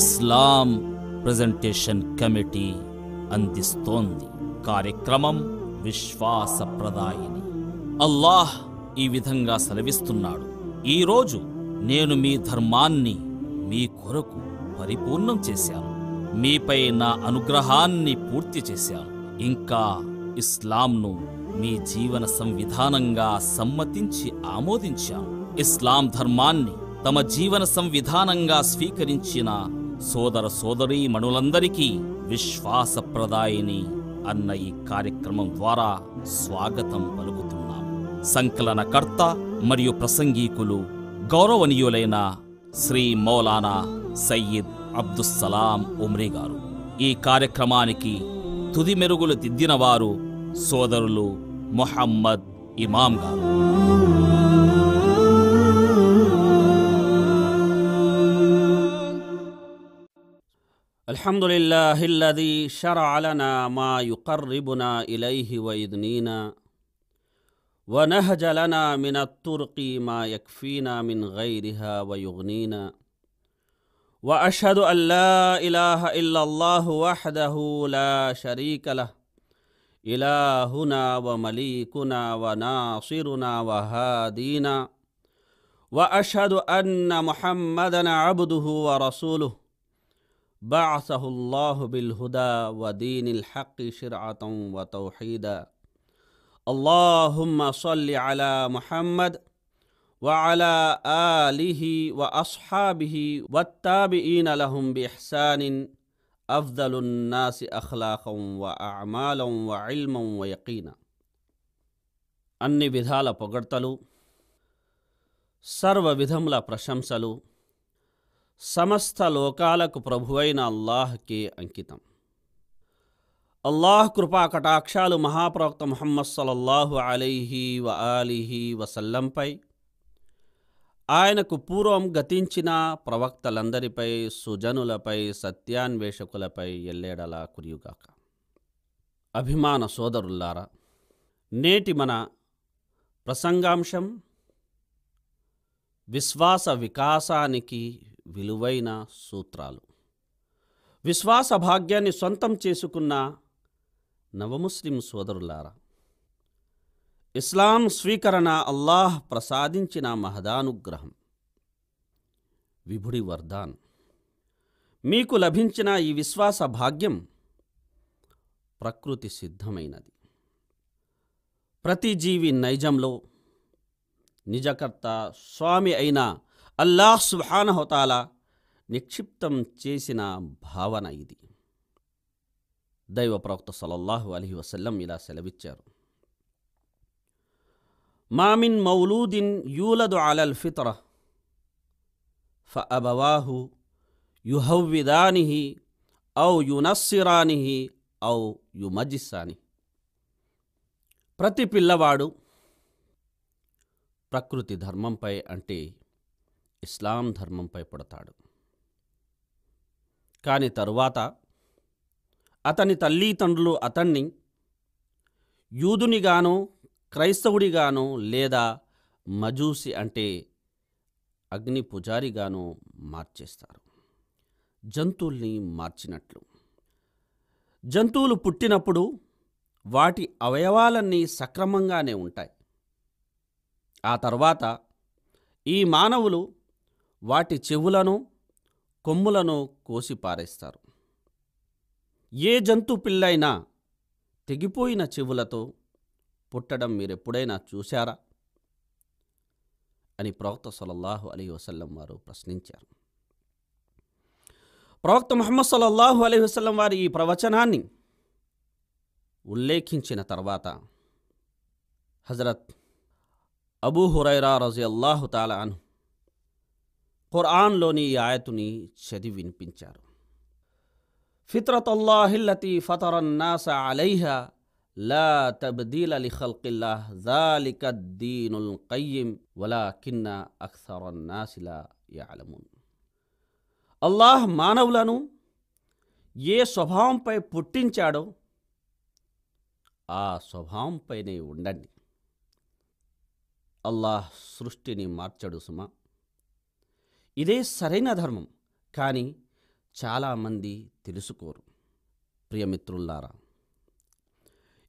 ఇస్లాం presentation committee అందిస్తోంది కార్యక్రమం విశ్వాసప్రదాయిని అల్లాహ్ ఈ విధంగా సెలవిస్తున్నాడు ఈరోజు నేను మీ ధర్మాన్ని మీ కొరకు పరిపూర్ణం చేశాను మీపై నా అనుగ్రహాన్ని పూర్తి చేశాను ఇంకా ఇస్లాంను మీ జీవన సంవిధానంగా సమ్మతించి ఆమోదించాను ఇస్లాం ధర్మాన్ని తమ జీవన సంవిధానంగా స్వీకరించిన సోదర సోదరీ మణులందరికీ విశ్వాసప్రదాయిని అన్న ఈ కార్యక్రమం ద్వారా స్వాగతం పలుకుతున్నాం సంకలనకర్త మరియు ప్రసంగీకులు గౌరవనీయులైన శ్రీ మౌలానా సయ్యద్ అబ్దుస్సలాం ఉమ్రీ గారు ఈ కార్యక్రమానికి తుది మెరుగులు దిద్దినవారు సోదరులు మొహమ్మద్ ఇమాం గారు الحمد لله الذي شرع لنا ما يقربنا إليه ويدنينا ونهج لنا من الطرق ما يكفينا من غيرها ويغنينا وأشهد أن لا إله إلا الله وحده لا شريك له إلهنا ومليكنا وناصرنا وهادينا وأشهد أن محمدا عبده ورسوله بعثه الله بالهدى ودين الحق شرعة وتوحيدا اللهم صل على محمد وعلى آله وأصحابه والتابعين لهم بإحسان أفضل الناس أخلاقا وأعمالا وعلما ويقينا అన్ని విధాల పొగడ్తలు సర్వ విధముల ప్రశంసలు సమస్త లోకాలకు ప్రభువైన అల్లాహ్కే అంకితం అల్లాహ్ కృపా కటాక్షాలు మహాప్రవక్త మొహమ్మద్ సలల్లాహు అలీహి వ అలీహి వసల్లంపై ఆయనకు పూర్వం గతించిన ప్రవక్తలందరిపై సుజనులపై సత్యాన్వేషకులపై ఎల్లేడలా కురియుగాక అభిమాన సోదరులారా నేటి మన ప్రసంగాంశం విశ్వాస వికాసానికి విలువైన సూత్రాలు విశ్వాస భాగ్యాన్ని సొంతం చేసుకున్న నవముస్లిం సోదరులారా ఇస్లాం స్వీకరణ అల్లాహ్ ప్రసాదించిన మహదానుగ్రహం విభుడి వర్ధాన్ మీకు లభించిన ఈ విశ్వాస భాగ్యం ప్రకృతి సిద్ధమైనది ప్రతి జీవి నైజంలో నిజకర్త స్వామి అయిన అల్లాహ్ సుభానహోతాల నిక్షిప్తం చేసిన భావన ఇది దైవ ప్రవక్త సలల్లాహు అలీ వసల్లం ఇలా సెలవిచ్చారు మామిన్ మౌలూదిన్ యూలదు అలల్ ఫితర ఫ అబవాహు యుహవ్విదానిహి ఔ యునస్సిరానిహి ఔ యుమజిస్సాని ప్రతి పిల్లవాడు ప్రకృతి ధర్మంపై అంటే ఇస్లాం ధర్మంపై పుడతాడు కానీ తరువాత అతని తండ్రులు అతన్ని యూదునిగాను క్రైస్తవుడిగాను లేదా మజూసి అంటే అగ్ని పుజారిగాను మార్చేస్తారు జంతువుల్ని మార్చినట్లు జంతువులు పుట్టినప్పుడు వాటి అవయవాలన్నీ సక్రమంగానే ఉంటాయి ఆ తర్వాత ఈ మానవులు వాటి చెవులను కొమ్ములను కోసి పారేస్తారు ఏ జంతు పిల్లైనా తెగిపోయిన చెవులతో పుట్టడం మీరెప్పుడైనా చూశారా అని ప్రవక్త సలల్లాహు అలీ వసల్లం వారు ప్రశ్నించారు ప్రవక్త ముహమ్మద్ సలల్లాహు అలీ వసల్లం వారి ఈ ప్రవచనాన్ని ఉల్లేఖించిన తర్వాత హజరత్ అబూ హురైరా రజి అల్లాహు తాలా అను ఖురాన్లోని ఈ ఆయతుని చదివి వినిపించారు ఫిత్రతుల్లాహిల్లతి ఫతరన్నాస అలైహ లా తబ్దీల అలి ఖల్కిల్లాహ్ జాలికద్దీనుల్ కయ్యిం వలా కిన్న అక్సరన్నాసిలా యాలమున్ అల్లాహ్ మానవులను ఏ స్వభావంపై పుట్టించాడో ఆ స్వభావంపైనే ఉండండి అల్లాహ్ సృష్టిని మార్చడు సుమా ఇదే సరైన ధర్మం కానీ చాలామంది తెలుసుకోరు ప్రియమిత్రుల్లారా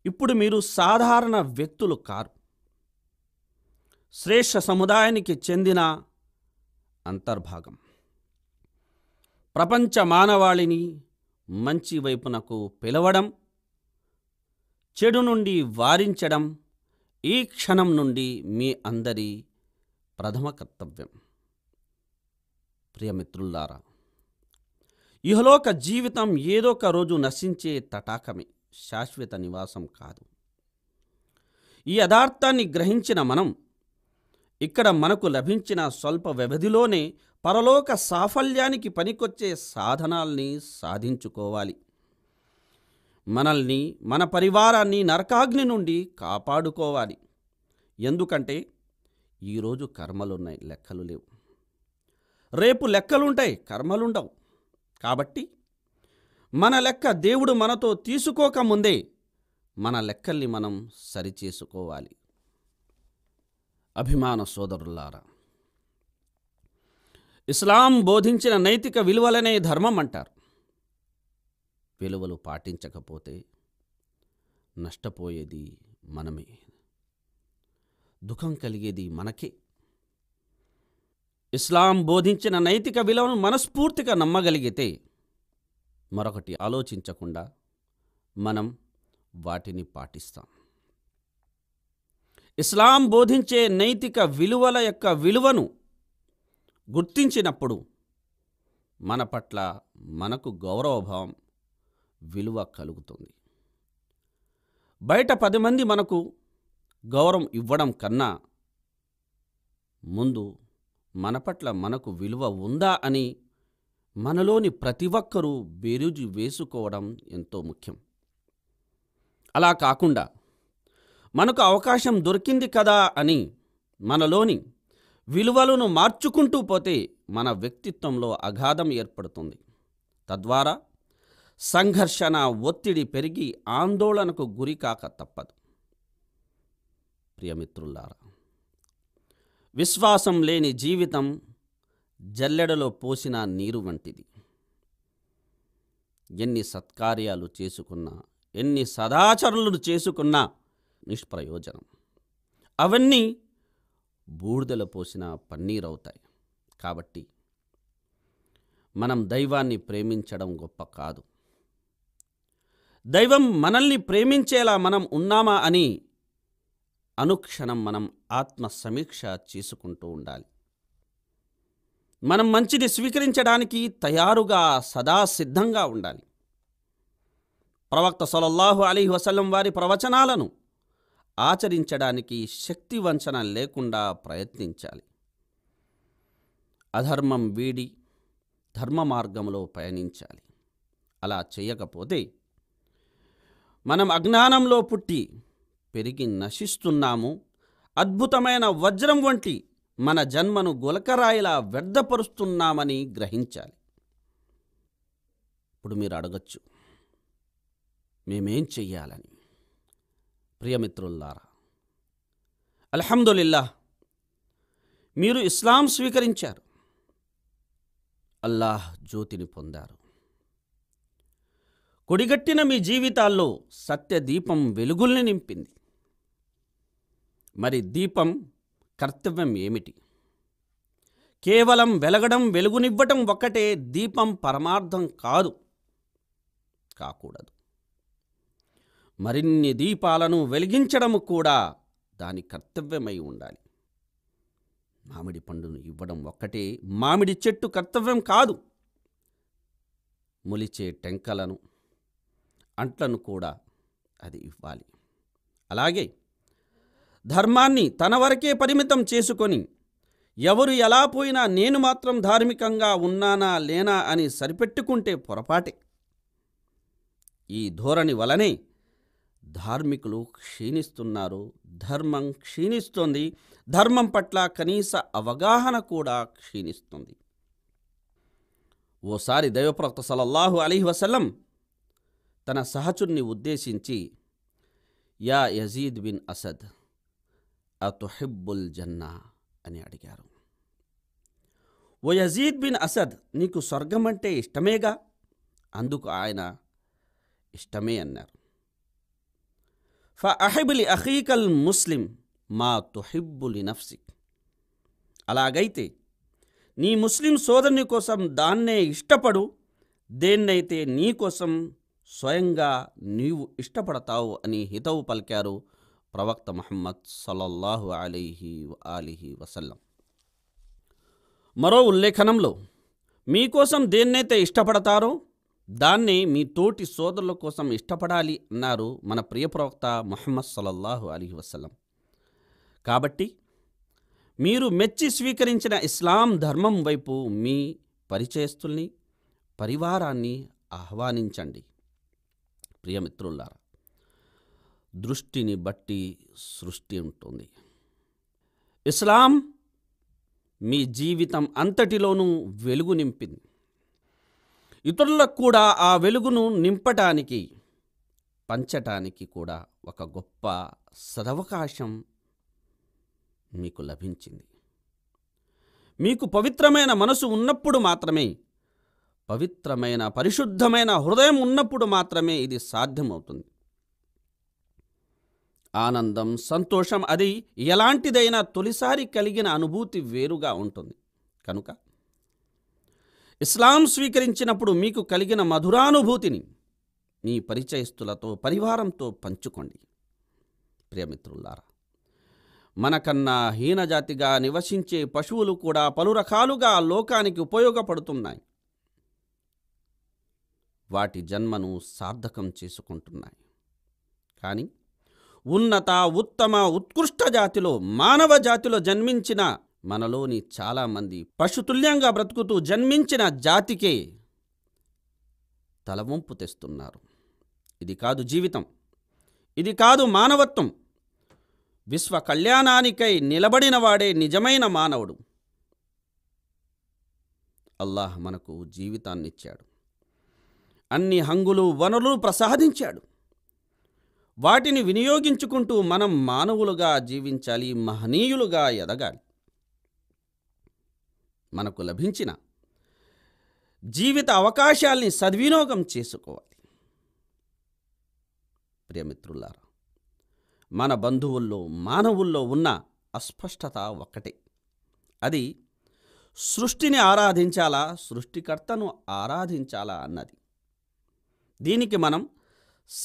ఇప్పుడు మీరు సాధారణ వ్యక్తులు కారు శ్రేష్ఠ సముదాయానికి చెందిన అంతర్భాగం ప్రపంచ మానవాళిని మంచి వైపునకు పిలవడం చెడు నుండి వారించడం ఈ క్షణం నుండి మీ అందరి ప్రథమ కర్తవ్యం ప్రియమిత్రుల్లారా ఇహలోక జీవితం ఏదో ఒక రోజు నశించే తటాకమే శాశ్వత నివాసం కాదు ఈ యథార్థాన్ని గ్రహించిన మనం ఇక్కడ మనకు లభించిన స్వల్ప వ్యవధిలోనే పరలోక సాఫల్యానికి పనికొచ్చే సాధనాల్ని సాధించుకోవాలి మనల్ని మన పరివారాన్ని నరకాగ్ని నుండి కాపాడుకోవాలి ఎందుకంటే ఈరోజు కర్మలున్నాయి లెక్కలు లేవు రేపు లెక్కలుంటాయి కర్మలుండవు కాబట్టి మన లెక్క దేవుడు మనతో తీసుకోకముందే మన లెక్కల్ని మనం సరిచేసుకోవాలి అభిమాన సోదరులారా ఇస్లాం బోధించిన నైతిక విలువలనే ధర్మం అంటారు విలువలు పాటించకపోతే నష్టపోయేది మనమే దుఃఖం కలిగేది మనకే ఇస్లాం బోధించిన నైతిక విలువను మనస్ఫూర్తిగా నమ్మగలిగితే మరొకటి ఆలోచించకుండా మనం వాటిని పాటిస్తాం ఇస్లాం బోధించే నైతిక విలువల యొక్క విలువను గుర్తించినప్పుడు మన పట్ల మనకు గౌరవభావం విలువ కలుగుతుంది బయట పది మంది మనకు గౌరవం ఇవ్వడం కన్నా ముందు మన పట్ల మనకు విలువ ఉందా అని మనలోని ప్రతి ఒక్కరూ బేరుజు వేసుకోవడం ఎంతో ముఖ్యం అలా కాకుండా మనకు అవకాశం దొరికింది కదా అని మనలోని విలువలను మార్చుకుంటూ పోతే మన వ్యక్తిత్వంలో అఘాధం ఏర్పడుతుంది తద్వారా సంఘర్షణ ఒత్తిడి పెరిగి ఆందోళనకు గురికాక తప్పదు ప్రియమిత్రులారా విశ్వాసం లేని జీవితం జల్లెడలో పోసిన నీరు వంటిది ఎన్ని సత్కార్యాలు చేసుకున్నా ఎన్ని సదాచరణలు చేసుకున్నా నిష్ప్రయోజనం అవన్నీ బూడిదల పోసిన పన్నీరవుతాయి కాబట్టి మనం దైవాన్ని ప్రేమించడం గొప్ప కాదు దైవం మనల్ని ప్రేమించేలా మనం ఉన్నామా అని అనుక్షణం మనం ఆత్మ సమీక్ష చేసుకుంటూ ఉండాలి మనం మంచిని స్వీకరించడానికి తయారుగా సదా సిద్ధంగా ఉండాలి ప్రవక్త సొలల్లాహు అలీ వసలం వారి ప్రవచనాలను ఆచరించడానికి శక్తి వంచన లేకుండా ప్రయత్నించాలి అధర్మం వీడి ధర్మ మార్గంలో పయనించాలి అలా చేయకపోతే మనం అజ్ఞానంలో పుట్టి పెరిగి నశిస్తున్నాము అద్భుతమైన వజ్రం వంటి మన జన్మను గులకరాయిలా వ్యర్థపరుస్తున్నామని గ్రహించాలి ఇప్పుడు మీరు అడగచ్చు మేమేం చెయ్యాలని ప్రియమిత్రుల్లారా అల్హమ్దుల్లా మీరు ఇస్లాం స్వీకరించారు అల్లాహ్ జ్యోతిని పొందారు కొడిగట్టిన మీ జీవితాల్లో సత్యదీపం వెలుగుల్ని నింపింది మరి దీపం కర్తవ్యం ఏమిటి కేవలం వెలగడం వెలుగునివ్వటం ఒక్కటే దీపం పరమార్థం కాదు కాకూడదు మరిన్ని దీపాలను వెలిగించడం కూడా దాని కర్తవ్యమై ఉండాలి మామిడి పండును ఇవ్వడం ఒక్కటే మామిడి చెట్టు కర్తవ్యం కాదు ములిచే టెంకలను అంట్లను కూడా అది ఇవ్వాలి అలాగే ధర్మాన్ని తన వరకే పరిమితం చేసుకొని ఎవరు ఎలా పోయినా నేను మాత్రం ధార్మికంగా ఉన్నానా లేనా అని సరిపెట్టుకుంటే పొరపాటే ఈ ధోరణి వలనే ధార్మికులు క్షీణిస్తున్నారు ధర్మం క్షీణిస్తుంది ధర్మం పట్ల కనీస అవగాహన కూడా క్షీణిస్తుంది ఓసారి దైవప్రవక్త సలల్లాహు అలీ వసలం తన సహచుడిని ఉద్దేశించి యా యజీద్ బిన్ అసద్ అతుహిబ్బుల్ జన్నా అని అడిగారు ఓ యజీద్ బిన్ అసద్ నీకు స్వర్గం అంటే ఇష్టమేగా అందుకు ఆయన ఇష్టమే అన్నారు ఫ అహిబులి అహీకల్ ముస్లిం మా తుహిబ్బులి నఫ్సిక్ అలాగైతే నీ ముస్లిం సోదరుని కోసం దాన్నే ఇష్టపడు దేన్నైతే నీకోసం స్వయంగా నీవు ఇష్టపడతావు అని హితవు పలికారు ప్రవక్త మహమ్మద్ సలల్లాహు అలీహి అలీహి వసల్లం మరో ఉల్లేఖనంలో మీకోసం దేన్నైతే ఇష్టపడతారో దాన్ని మీ తోటి సోదరుల కోసం ఇష్టపడాలి అన్నారు మన ప్రియ ప్రవక్త మొహమ్మద్ సలల్లాహు అలీ వసలం కాబట్టి మీరు మెచ్చి స్వీకరించిన ఇస్లాం ధర్మం వైపు మీ పరిచయస్తుల్ని పరివారాన్ని ఆహ్వానించండి ప్రియమిత్రులారా దృష్టిని బట్టి సృష్టి ఉంటుంది ఇస్లాం మీ జీవితం అంతటిలోనూ వెలుగు నింపింది ఇతరులకు కూడా ఆ వెలుగును నింపటానికి పంచటానికి కూడా ఒక గొప్ప సదవకాశం మీకు లభించింది మీకు పవిత్రమైన మనసు ఉన్నప్పుడు మాత్రమే పవిత్రమైన పరిశుద్ధమైన హృదయం ఉన్నప్పుడు మాత్రమే ఇది సాధ్యమవుతుంది ఆనందం సంతోషం అది ఎలాంటిదైనా తొలిసారి కలిగిన అనుభూతి వేరుగా ఉంటుంది కనుక ఇస్లాం స్వీకరించినప్పుడు మీకు కలిగిన మధురానుభూతిని మీ పరిచయస్తులతో పరివారంతో పంచుకోండి ప్రియమిత్రులారా మనకన్నా హీనజాతిగా నివసించే పశువులు కూడా పలు రకాలుగా లోకానికి ఉపయోగపడుతున్నాయి వాటి జన్మను సార్థకం చేసుకుంటున్నాయి కానీ ఉన్నత ఉత్తమ ఉత్కృష్ట జాతిలో మానవ జాతిలో జన్మించిన మనలోని చాలామంది పశుతుల్యంగా బ్రతుకుతూ జన్మించిన జాతికే తలవంపు తెస్తున్నారు ఇది కాదు జీవితం ఇది కాదు మానవత్వం విశ్వ కళ్యాణానికై నిలబడినవాడే నిజమైన మానవుడు అల్లాహ్ మనకు జీవితాన్నిచ్చాడు అన్ని హంగులు వనరులు ప్రసాదించాడు వాటిని వినియోగించుకుంటూ మనం మానవులుగా జీవించాలి మహనీయులుగా ఎదగాలి మనకు లభించిన జీవిత అవకాశాల్ని సద్వినియోగం చేసుకోవాలి ప్రియమిత్రులారా మన బంధువుల్లో మానవుల్లో ఉన్న అస్పష్టత ఒక్కటే అది సృష్టిని ఆరాధించాలా సృష్టికర్తను ఆరాధించాలా అన్నది దీనికి మనం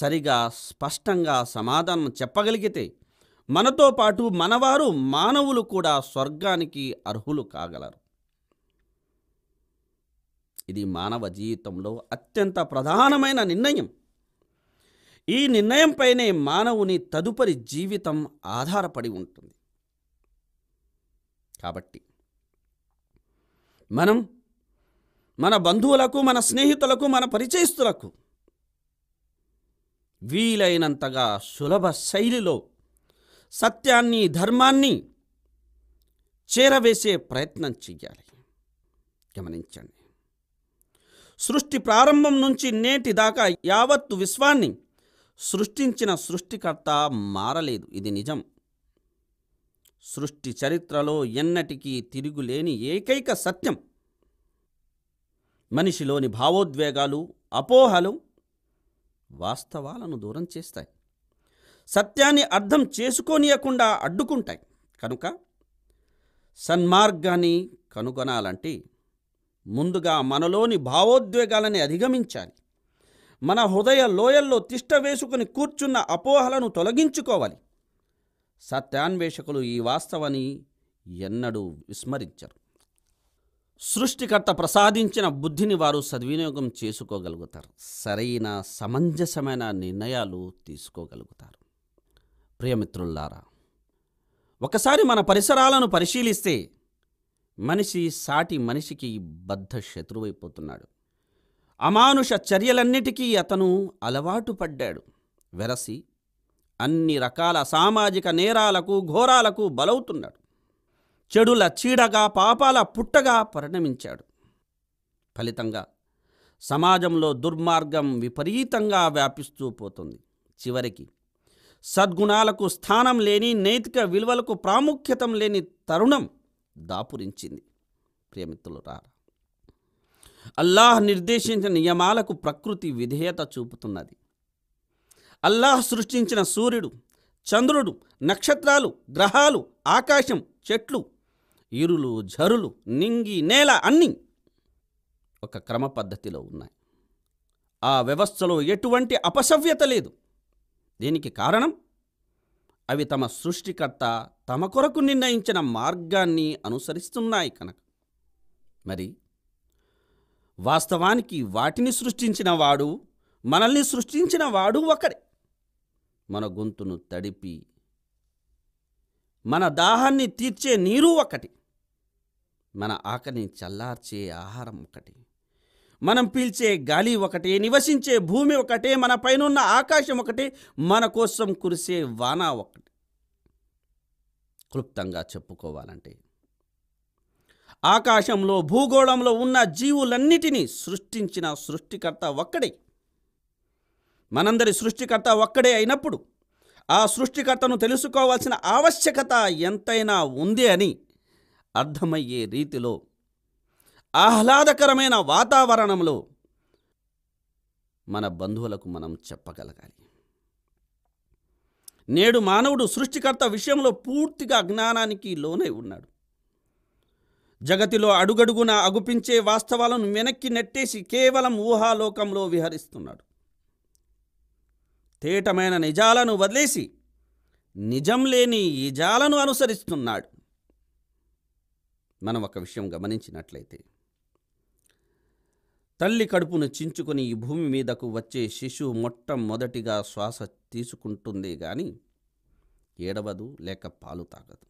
సరిగా స్పష్టంగా సమాధానం చెప్పగలిగితే మనతో పాటు మనవారు మానవులు కూడా స్వర్గానికి అర్హులు కాగలరు ఇది మానవ జీవితంలో అత్యంత ప్రధానమైన నిర్ణయం ఈ నిర్ణయంపైనే మానవుని తదుపరి జీవితం ఆధారపడి ఉంటుంది కాబట్టి మనం మన బంధువులకు మన స్నేహితులకు మన పరిచయస్తులకు వీలైనంతగా సులభ శైలిలో సత్యాన్ని ధర్మాన్ని చేరవేసే ప్రయత్నం చెయ్యాలి గమనించండి సృష్టి ప్రారంభం నుంచి నేటి దాకా యావత్తు విశ్వాన్ని సృష్టించిన సృష్టికర్త మారలేదు ఇది నిజం సృష్టి చరిత్రలో ఎన్నటికీ తిరుగులేని ఏకైక సత్యం మనిషిలోని భావోద్వేగాలు అపోహలు వాస్తవాలను దూరం చేస్తాయి సత్యాన్ని అర్థం చేసుకోనియకుండా అడ్డుకుంటాయి కనుక సన్మార్గాన్ని కనుగొనాలంటే ముందుగా మనలోని భావోద్వేగాలని అధిగమించాలి మన హృదయ లోయల్లో తిష్ట వేసుకుని కూర్చున్న అపోహలను తొలగించుకోవాలి సత్యాన్వేషకులు ఈ వాస్తవాన్ని ఎన్నడూ విస్మరించరు సృష్టికర్త ప్రసాదించిన బుద్ధిని వారు సద్వినియోగం చేసుకోగలుగుతారు సరైన సమంజసమైన నిర్ణయాలు తీసుకోగలుగుతారు ప్రియమిత్రుల్లారా ఒకసారి మన పరిసరాలను పరిశీలిస్తే మనిషి సాటి మనిషికి బద్ధ శత్రువైపోతున్నాడు అమానుష చర్యలన్నిటికీ అతను అలవాటు పడ్డాడు వెరసి అన్ని రకాల సామాజిక నేరాలకు ఘోరాలకు బలవుతున్నాడు చెడుల చీడగా పాపాల పుట్టగా పరిణమించాడు ఫలితంగా సమాజంలో దుర్మార్గం విపరీతంగా వ్యాపిస్తూ పోతుంది చివరికి సద్గుణాలకు స్థానం లేని నైతిక విలువలకు ప్రాముఖ్యతం లేని తరుణం దాపురించింది ప్రియమిత్రులారా అల్లాహ్ నిర్దేశించిన నియమాలకు ప్రకృతి విధేయత చూపుతున్నది అల్లాహ్ సృష్టించిన సూర్యుడు చంద్రుడు నక్షత్రాలు గ్రహాలు ఆకాశం చెట్లు ఇరులు ఝరులు నింగి నేల అన్నీ ఒక క్రమ పద్ధతిలో ఉన్నాయి ఆ వ్యవస్థలో ఎటువంటి అపసవ్యత లేదు దీనికి కారణం అవి తమ సృష్టికర్త తమ కొరకు నిర్ణయించిన మార్గాన్ని అనుసరిస్తున్నాయి కనుక మరి వాస్తవానికి వాటిని సృష్టించిన వాడు మనల్ని సృష్టించిన వాడు ఒకడే మన గొంతును తడిపి మన దాహాన్ని తీర్చే నీరు ఒకటి మన ఆకలిని చల్లార్చే ఆహారం ఒకటి మనం పీల్చే గాలి ఒకటే నివసించే భూమి ఒకటే మన పైనున్న ఆకాశం ఒకటే మన కోసం కురిసే వాన ఒకటి క్లుప్తంగా చెప్పుకోవాలంటే ఆకాశంలో భూగోళంలో ఉన్న జీవులన్నిటినీ సృష్టించిన సృష్టికర్త ఒక్కడే మనందరి సృష్టికర్త ఒక్కడే అయినప్పుడు ఆ సృష్టికర్తను తెలుసుకోవాల్సిన ఆవశ్యకత ఎంతైనా ఉంది అని అర్థమయ్యే రీతిలో ఆహ్లాదకరమైన వాతావరణంలో మన బంధువులకు మనం చెప్పగలగాలి నేడు మానవుడు సృష్టికర్త విషయంలో పూర్తిగా అజ్ఞానానికి లోనై ఉన్నాడు జగతిలో అడుగడుగున అగుపించే వాస్తవాలను వెనక్కి నెట్టేసి కేవలం ఊహాలోకంలో విహరిస్తున్నాడు తేటమైన నిజాలను వదిలేసి నిజం లేని ఈజాలను అనుసరిస్తున్నాడు మనం ఒక విషయం గమనించినట్లయితే తల్లి కడుపును చించుకొని ఈ భూమి మీదకు వచ్చే శిశువు మొట్టమొదటిగా శ్వాస తీసుకుంటుంది కానీ ఏడవదు లేక పాలు తాగదు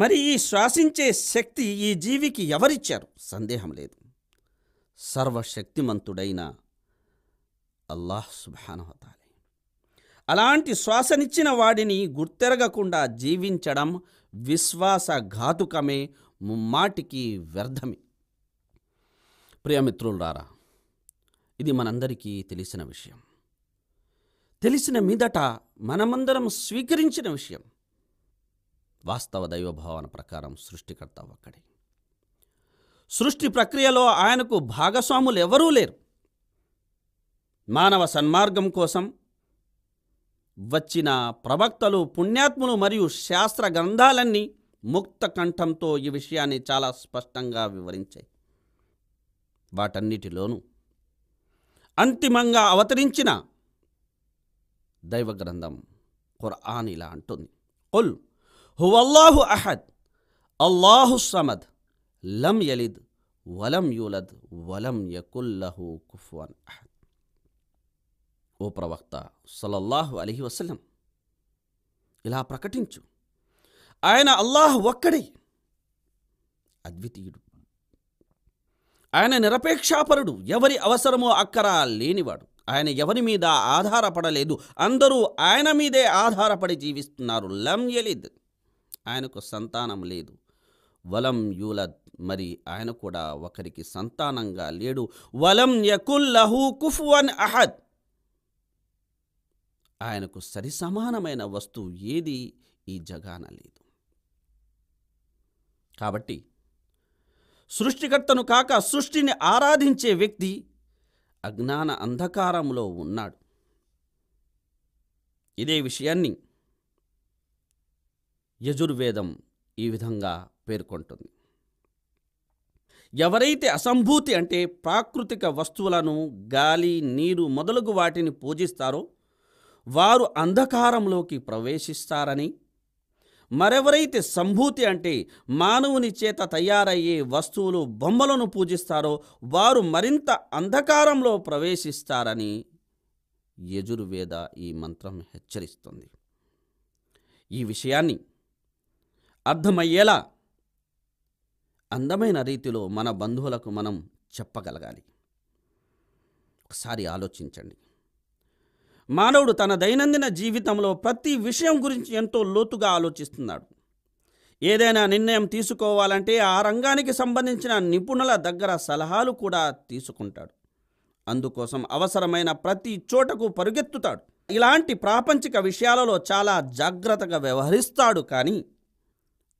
మరి ఈ శ్వాసించే శక్తి ఈ జీవికి ఎవరిచ్చారు సందేహం లేదు సర్వశక్తిమంతుడైన అల్లాహ్ సుభానవతాలే అలాంటి శ్వాసనిచ్చిన వాడిని గుర్తెరగకుండా జీవించడం విశ్వాసఘాతుకమే ముమ్మాటికి వ్యర్థమే ప్రియమిత్రులారా ఇది మనందరికీ తెలిసిన విషయం తెలిసిన మీదట మనమందరం స్వీకరించిన విషయం వాస్తవ దైవభావన ప్రకారం సృష్టికర్త ఒక్కడే సృష్టి ప్రక్రియలో ఆయనకు భాగస్వాములు ఎవరూ లేరు మానవ సన్మార్గం కోసం వచ్చిన ప్రవక్తలు పుణ్యాత్ములు మరియు శాస్త్ర గ్రంథాలన్నీ ముక్త కంఠంతో ఈ విషయాన్ని చాలా స్పష్టంగా వివరించాయి వాటన్నిటిలోనూ అంతిమంగా అవతరించిన దైవ గ్రంథం ఇలా అంటుంది కొల్ హువల్లాహు అహద్ అల్లాహు సమద్ లం యలిద్ వలం యూలద్ వలం యకుల్లహు కుఫ్వాన్ అహద్ ఓ ప్రవక్త సలల్లాహు అలహి వసలం ఇలా ప్రకటించు ఆయన అల్లాహ్ ఒక్కడే అద్వితీయుడు ఆయన నిరపేక్షాపరుడు ఎవరి అవసరమో అక్కర లేనివాడు ఆయన ఎవరి మీద ఆధారపడలేదు అందరూ ఆయన మీదే ఆధారపడి జీవిస్తున్నారు లం ఎలిద్ ఆయనకు సంతానం లేదు వలం యూలద్ మరి ఆయన కూడా ఒకరికి సంతానంగా లేడు వలం యకుల్ కుఫ్ కుఫ్వన్ అహద్ ఆయనకు సరి సమానమైన వస్తువు ఏది ఈ జగాన లేదు కాబట్టి సృష్టికర్తను కాక సృష్టిని ఆరాధించే వ్యక్తి అజ్ఞాన అంధకారంలో ఉన్నాడు ఇదే విషయాన్ని యజుర్వేదం ఈ విధంగా పేర్కొంటుంది ఎవరైతే అసంభూతి అంటే ప్రాకృతిక వస్తువులను గాలి నీరు మొదలగు వాటిని పూజిస్తారో వారు అంధకారంలోకి ప్రవేశిస్తారని మరెవరైతే సంభూతి అంటే మానవుని చేత తయారయ్యే వస్తువులు బొమ్మలను పూజిస్తారో వారు మరింత అంధకారంలో ప్రవేశిస్తారని యజుర్వేద ఈ మంత్రం హెచ్చరిస్తుంది ఈ విషయాన్ని అర్థమయ్యేలా అందమైన రీతిలో మన బంధువులకు మనం చెప్పగలగాలి ఒకసారి ఆలోచించండి మానవుడు తన దైనందిన జీవితంలో ప్రతి విషయం గురించి ఎంతో లోతుగా ఆలోచిస్తున్నాడు ఏదైనా నిర్ణయం తీసుకోవాలంటే ఆ రంగానికి సంబంధించిన నిపుణుల దగ్గర సలహాలు కూడా తీసుకుంటాడు అందుకోసం అవసరమైన ప్రతి చోటకు పరుగెత్తుతాడు ఇలాంటి ప్రాపంచిక విషయాలలో చాలా జాగ్రత్తగా వ్యవహరిస్తాడు కానీ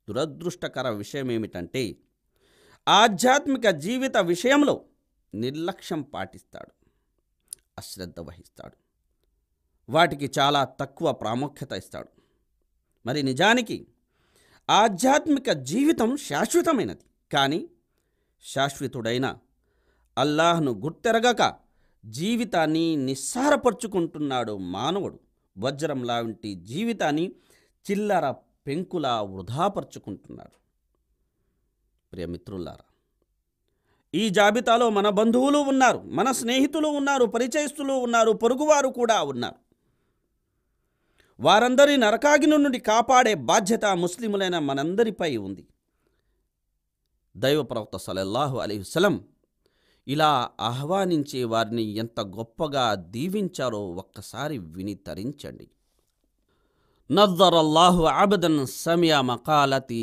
దురదృష్టకర విషయం ఏమిటంటే ఆధ్యాత్మిక జీవిత విషయంలో నిర్లక్ష్యం పాటిస్తాడు అశ్రద్ధ వహిస్తాడు వాటికి చాలా తక్కువ ప్రాముఖ్యత ఇస్తాడు మరి నిజానికి ఆధ్యాత్మిక జీవితం శాశ్వతమైనది కానీ శాశ్వతుడైన అల్లాహ్ను గుర్తెరగక జీవితాన్ని నిస్సారపరుచుకుంటున్నాడు మానవుడు వజ్రం లాంటి జీవితాన్ని చిల్లర పెంకులా వృధాపరుచుకుంటున్నాడు ప్రియమిత్రులారా ఈ జాబితాలో మన బంధువులు ఉన్నారు మన స్నేహితులు ఉన్నారు పరిచయస్తులు ఉన్నారు పొరుగువారు కూడా ఉన్నారు వారందరి నరకాగిన నుండి కాపాడే బాధ్యత ముస్లిములైన మనందరిపై ఉంది దైవ ప్రవక్త సలల్లాహు అలీహుసలం ఇలా ఆహ్వానించి వారిని ఎంత గొప్పగా దీవించారో ఒక్కసారి విని తరించండి నద్దరల్లాహు ఆబదన్ సమయ మకాలతి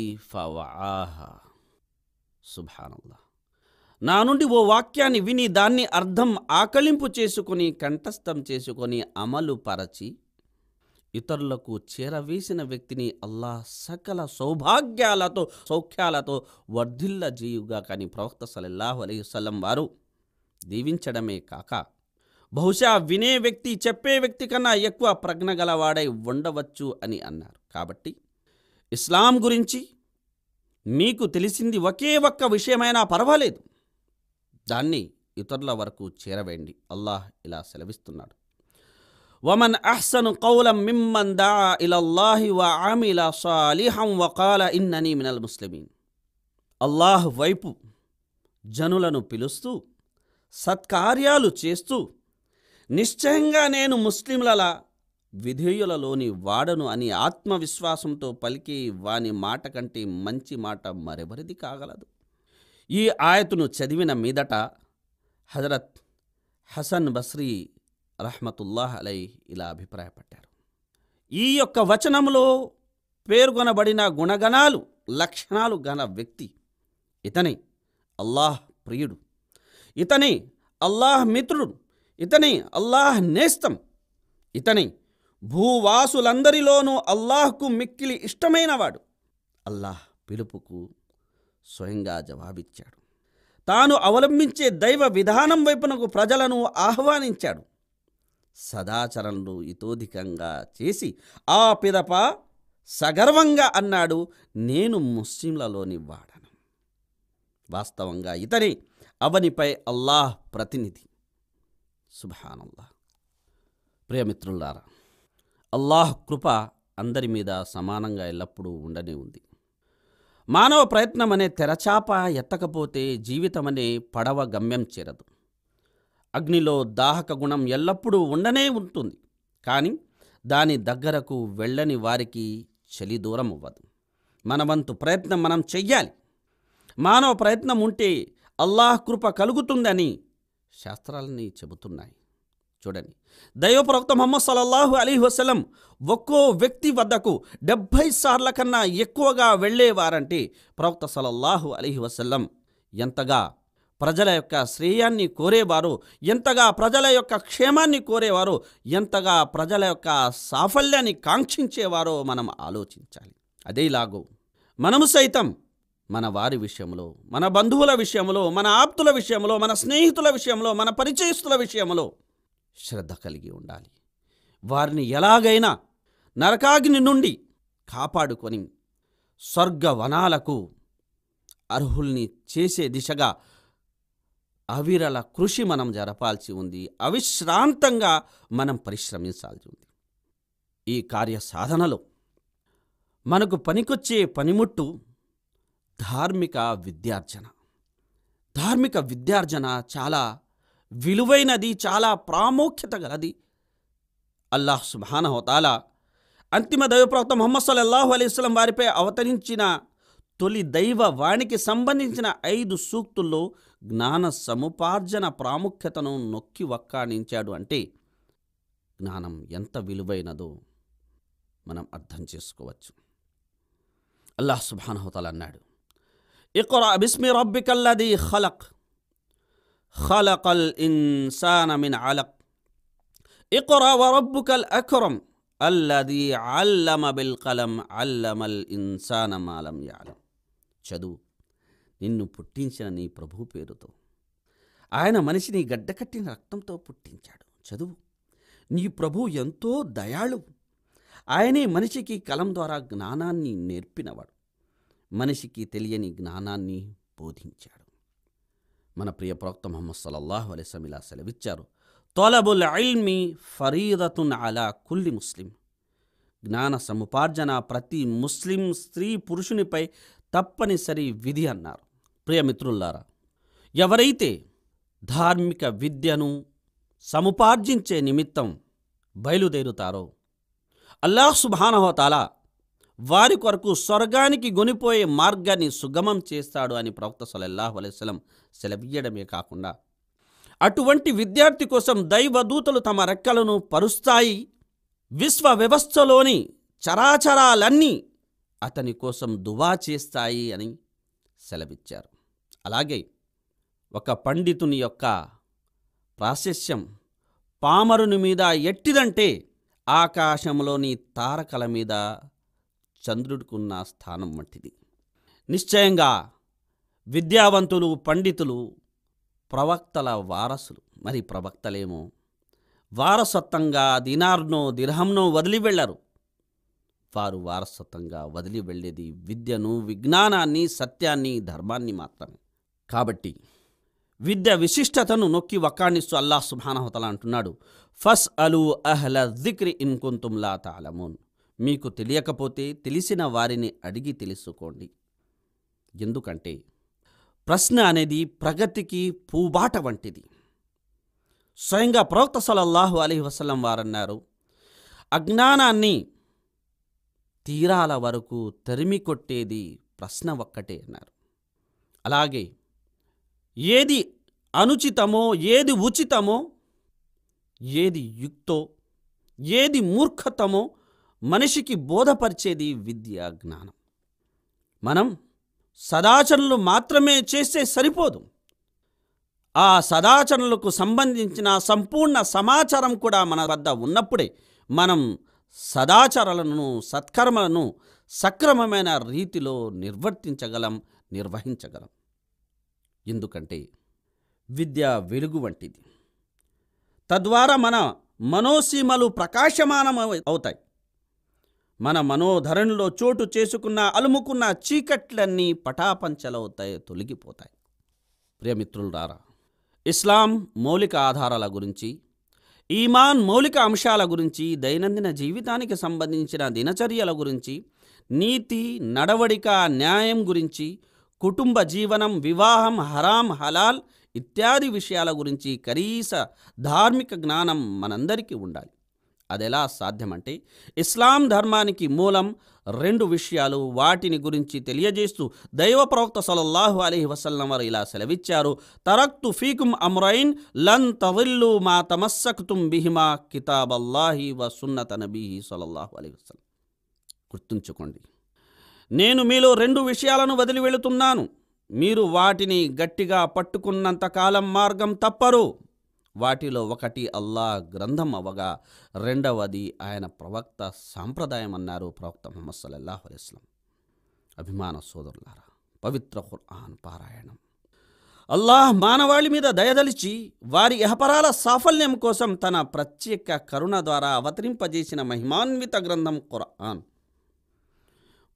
నా నుండి ఓ వాక్యాన్ని విని దాన్ని అర్థం ఆకలింపు చేసుకుని కంఠస్థం చేసుకొని అమలు పరచి ఇతరులకు చేరవేసిన వ్యక్తిని అల్లా సకల సౌభాగ్యాలతో సౌఖ్యాలతో వర్ధిల్ల జీయుగా కానీ ప్రవక్త సలల్లాహు అలైవల్లం వారు దీవించడమే కాక బహుశా వినే వ్యక్తి చెప్పే వ్యక్తి కన్నా ఎక్కువ ప్రజ్ఞ గలవాడై ఉండవచ్చు అని అన్నారు కాబట్టి ఇస్లాం గురించి మీకు తెలిసింది ఒకే ఒక్క విషయమైనా పర్వాలేదు దాన్ని ఇతరుల వరకు చేరవేయండి అల్లాహ్ ఇలా సెలవిస్తున్నాడు వమన్ అహ్సను కౌలం ممن دعا إلى الله وعمل صالحا వకాల إنني من ముస్లిమీన్ అల్లాహ్ వైపు జనులను పిలుస్తూ సత్కార్యాలు చేస్తూ నిశ్చయంగా నేను ముస్లింలల విధేయులలోని వాడను అని ఆత్మవిశ్వాసంతో పలికి వాని మాట కంటే మంచి మాట మరెవరిది కాగలదు ఈ ఆయతును చదివిన మీదట హజరత్ హసన్ బస్రీ రహ్మతుల్లాహ్ అలై ఇలా అభిప్రాయపడ్డారు ఈ యొక్క వచనంలో పేర్కొనబడిన గుణగణాలు లక్షణాలు గల వ్యక్తి ఇతనే అల్లాహ్ ప్రియుడు ఇతనే అల్లాహ్ మిత్రుడు ఇతనే అల్లాహ్ నేస్తం ఇతనే భూవాసులందరిలోనూ అల్లాహ్కు మిక్కిలి ఇష్టమైనవాడు అల్లాహ్ పిలుపుకు స్వయంగా జవాబిచ్చాడు తాను అవలంబించే దైవ విధానం వైపునకు ప్రజలను ఆహ్వానించాడు సదాచరణలు ఇతోధికంగా చేసి ఆ పిదప సగర్వంగా అన్నాడు నేను ముస్లింలలోని వాడను వాస్తవంగా ఇతని అవనిపై అల్లాహ్ ప్రతినిధి సుభానల్లా ప్రియమిత్రులారా అల్లాహ్ కృప అందరి మీద సమానంగా ఎల్లప్పుడూ ఉండనే ఉంది మానవ ప్రయత్నమనే తెరచాప ఎత్తకపోతే జీవితమనే పడవ గమ్యం చేరదు అగ్నిలో దాహక గుణం ఎల్లప్పుడూ ఉండనే ఉంటుంది కానీ దాని దగ్గరకు వెళ్ళని వారికి చలి దూరం అవ్వదు మన వంతు ప్రయత్నం మనం చెయ్యాలి మానవ ప్రయత్నం ఉంటే అల్లాహ్ కృప కలుగుతుందని శాస్త్రాలని చెబుతున్నాయి చూడండి దైవప్రవక్త మొహమ్మద్ సలల్లాహు అలీ వసలం ఒక్కో వ్యక్తి వద్దకు డెబ్భై సార్ల కన్నా ఎక్కువగా వెళ్ళేవారంటే ప్రవక్త సలల్లాహు అలీ వసల్లం ఎంతగా ప్రజల యొక్క శ్రేయాన్ని కోరేవారు ఎంతగా ప్రజల యొక్క క్షేమాన్ని కోరేవారు ఎంతగా ప్రజల యొక్క సాఫల్యాన్ని కాంక్షించేవారో మనం ఆలోచించాలి అదే ఇలాగో మనము సైతం మన వారి విషయంలో మన బంధువుల విషయంలో మన ఆప్తుల విషయంలో మన స్నేహితుల విషయంలో మన పరిచయస్తుల విషయంలో శ్రద్ధ కలిగి ఉండాలి వారిని ఎలాగైనా నరకాగ్ని నుండి కాపాడుకొని స్వర్గవనాలకు అర్హుల్ని చేసే దిశగా అవిరల కృషి మనం జరపాల్సి ఉంది అవిశ్రాంతంగా మనం పరిశ్రమించాల్సి ఉంది ఈ కార్య సాధనలో మనకు పనికొచ్చే పనిముట్టు ధార్మిక విద్యార్జన ధార్మిక విద్యార్జన చాలా విలువైనది చాలా ప్రాముఖ్యత గలది అల్లాహ్ సుబానహోతాల అంతిమ దైవప్రవక్త మొహమ్మద్ సల్లల్లాహు అలైస్లం వారిపై అవతరించిన తొలి దైవ వాణికి సంబంధించిన ఐదు సూక్తుల్లో జ్ఞాన సముపార్జన ప్రాముఖ్యతను నొక్కి వక్కాణించాడు అంటే జ్ఞానం ఎంత విలువైనదో మనం అర్థం చేసుకోవచ్చు అల్లాహ్ సుబానహోతల్ అన్నాడు ఇకొర బిస్మి రబ్బికల్లది ఖలక్ ఖలకల్ ఇన్సానమిన్ అలక్ ఇకొర వరబ్బుకల్ అఖురం అల్లది అల్లమ బిల్ కలం అల్లమల్ ఇన్సానమాలం యాలం చదువు నిన్ను పుట్టించిన నీ ప్రభు పేరుతో ఆయన మనిషిని గడ్డకట్టిన రక్తంతో పుట్టించాడు చదువు నీ ప్రభు ఎంతో దయాళు ఆయనే మనిషికి కలం ద్వారా జ్ఞానాన్ని నేర్పినవాడు మనిషికి తెలియని జ్ఞానాన్ని బోధించాడు మన ప్రియ ప్రవక్త మొహమ్మద్ సల్లల్లాహు అలైస్లం ఇలా సెలవిచ్చారు తోలబుల్ ఐల్మి ఫరీదతున్ అలా కుల్లి ముస్లిం జ్ఞాన సముపార్జన ప్రతి ముస్లిం స్త్రీ పురుషునిపై తప్పనిసరి విధి అన్నారు ప్రియమిత్రులారా ఎవరైతే ధార్మిక విద్యను సముపార్జించే నిమిత్తం బయలుదేరుతారో అల్లాహ్ సుభానహోతాలా వారి కొరకు స్వర్గానికి గొనిపోయే మార్గాన్ని సుగమం చేస్తాడు అని ప్రవక్త సలల్లాహు అలైస్లం సెలవీయడమే కాకుండా అటువంటి విద్యార్థి కోసం దైవదూతలు తమ రెక్కలను పరుస్తాయి విశ్వ వ్యవస్థలోని చరాచరాలన్నీ అతని కోసం దువా చేస్తాయి అని సెలవిచ్చారు అలాగే ఒక పండితుని యొక్క ప్రాశస్యం పామరుని మీద ఎట్టిదంటే ఆకాశంలోని తారకల మీద చంద్రుడికున్న స్థానం వంటిది నిశ్చయంగా విద్యావంతులు పండితులు ప్రవక్తల వారసులు మరి ప్రవక్తలేమో వారసత్వంగా దినార్నో దిర్హంనో వదిలి వెళ్ళరు వారు వారసత్వంగా వదిలి వెళ్ళేది విద్యను విజ్ఞానాన్ని సత్యాన్ని ధర్మాన్ని మాత్రమే కాబట్టి విద్య విశిష్టతను నొక్కి వక్కాణిస్తూ అల్లాహ్ సుభానహతల అంటున్నాడు ఫస్ అలు అహ్ల దిక్రి ఇన్కుంతుమ్లా తాలమున్ మీకు తెలియకపోతే తెలిసిన వారిని అడిగి తెలుసుకోండి ఎందుకంటే ప్రశ్న అనేది ప్రగతికి పూబాట వంటిది స్వయంగా ప్రవక్త సలల్లాహు అలీ వసలం వారన్నారు అజ్ఞానాన్ని తీరాల వరకు తరిమి కొట్టేది ప్రశ్న ఒక్కటే అన్నారు అలాగే ఏది అనుచితమో ఏది ఉచితమో ఏది యుక్తో ఏది మూర్ఖతమో మనిషికి బోధపరిచేది విద్యా జ్ఞానం మనం సదాచరణలు మాత్రమే చేస్తే సరిపోదు ఆ సదాచరణలకు సంబంధించిన సంపూర్ణ సమాచారం కూడా మన వద్ద ఉన్నప్పుడే మనం సదాచారాలను సత్కర్మలను సక్రమమైన రీతిలో నిర్వర్తించగలం నిర్వహించగలం ఎందుకంటే విద్య వెలుగు వంటిది తద్వారా మన మనోసీమలు ప్రకాశమానం అవుతాయి మన మనోధరణిలో చోటు చేసుకున్న అలుముకున్న చీకట్లన్నీ పటాపంచలవుతాయి తొలగిపోతాయి ప్రియమిత్రులారా ఇస్లాం మౌలిక ఆధారాల గురించి ఈమాన్ మౌలిక అంశాల గురించి దైనందిన జీవితానికి సంబంధించిన దినచర్యల గురించి నీతి నడవడిక న్యాయం గురించి కుటుంబ జీవనం వివాహం హరాం హలాల్ ఇత్యాది విషయాల గురించి కనీస ధార్మిక జ్ఞానం మనందరికీ ఉండాలి అదెలా సాధ్యమంటే ఇస్లాం ధర్మానికి మూలం రెండు విషయాలు వాటిని గురించి తెలియజేస్తూ దైవ ప్రవక్త సలల్లాహు అలీ వసల్లం వారు ఇలా సెలవిచ్చారు తరక్తు ఫీకుం అమ్రైన్ లన్ తవిల్లు మా తమస్సక్తుం బిహిమా కితాబల్లాహి వ సున్నత నబీహి సలల్లాహు అలీ వసల్లం గుర్తుంచుకోండి నేను మీలో రెండు విషయాలను వదిలి వెళుతున్నాను మీరు వాటిని గట్టిగా పట్టుకున్నంత కాలం మార్గం తప్పరు వాటిలో ఒకటి అల్లా గ్రంథం అవ్వగా రెండవది ఆయన ప్రవక్త సాంప్రదాయం అన్నారు ప్రవక్త మొహమ్మద్ సల్లాహు అలెస్లం అభిమాన సోదరులారా పవిత్ర ఖుర్ఆన్ పారాయణం అల్లాహ్ మానవాళి మీద దయదలిచి వారి యహపరాల సాఫల్యం కోసం తన ప్రత్యేక కరుణ ద్వారా అవతరింపజేసిన మహిమాన్విత గ్రంథం ఖురాన్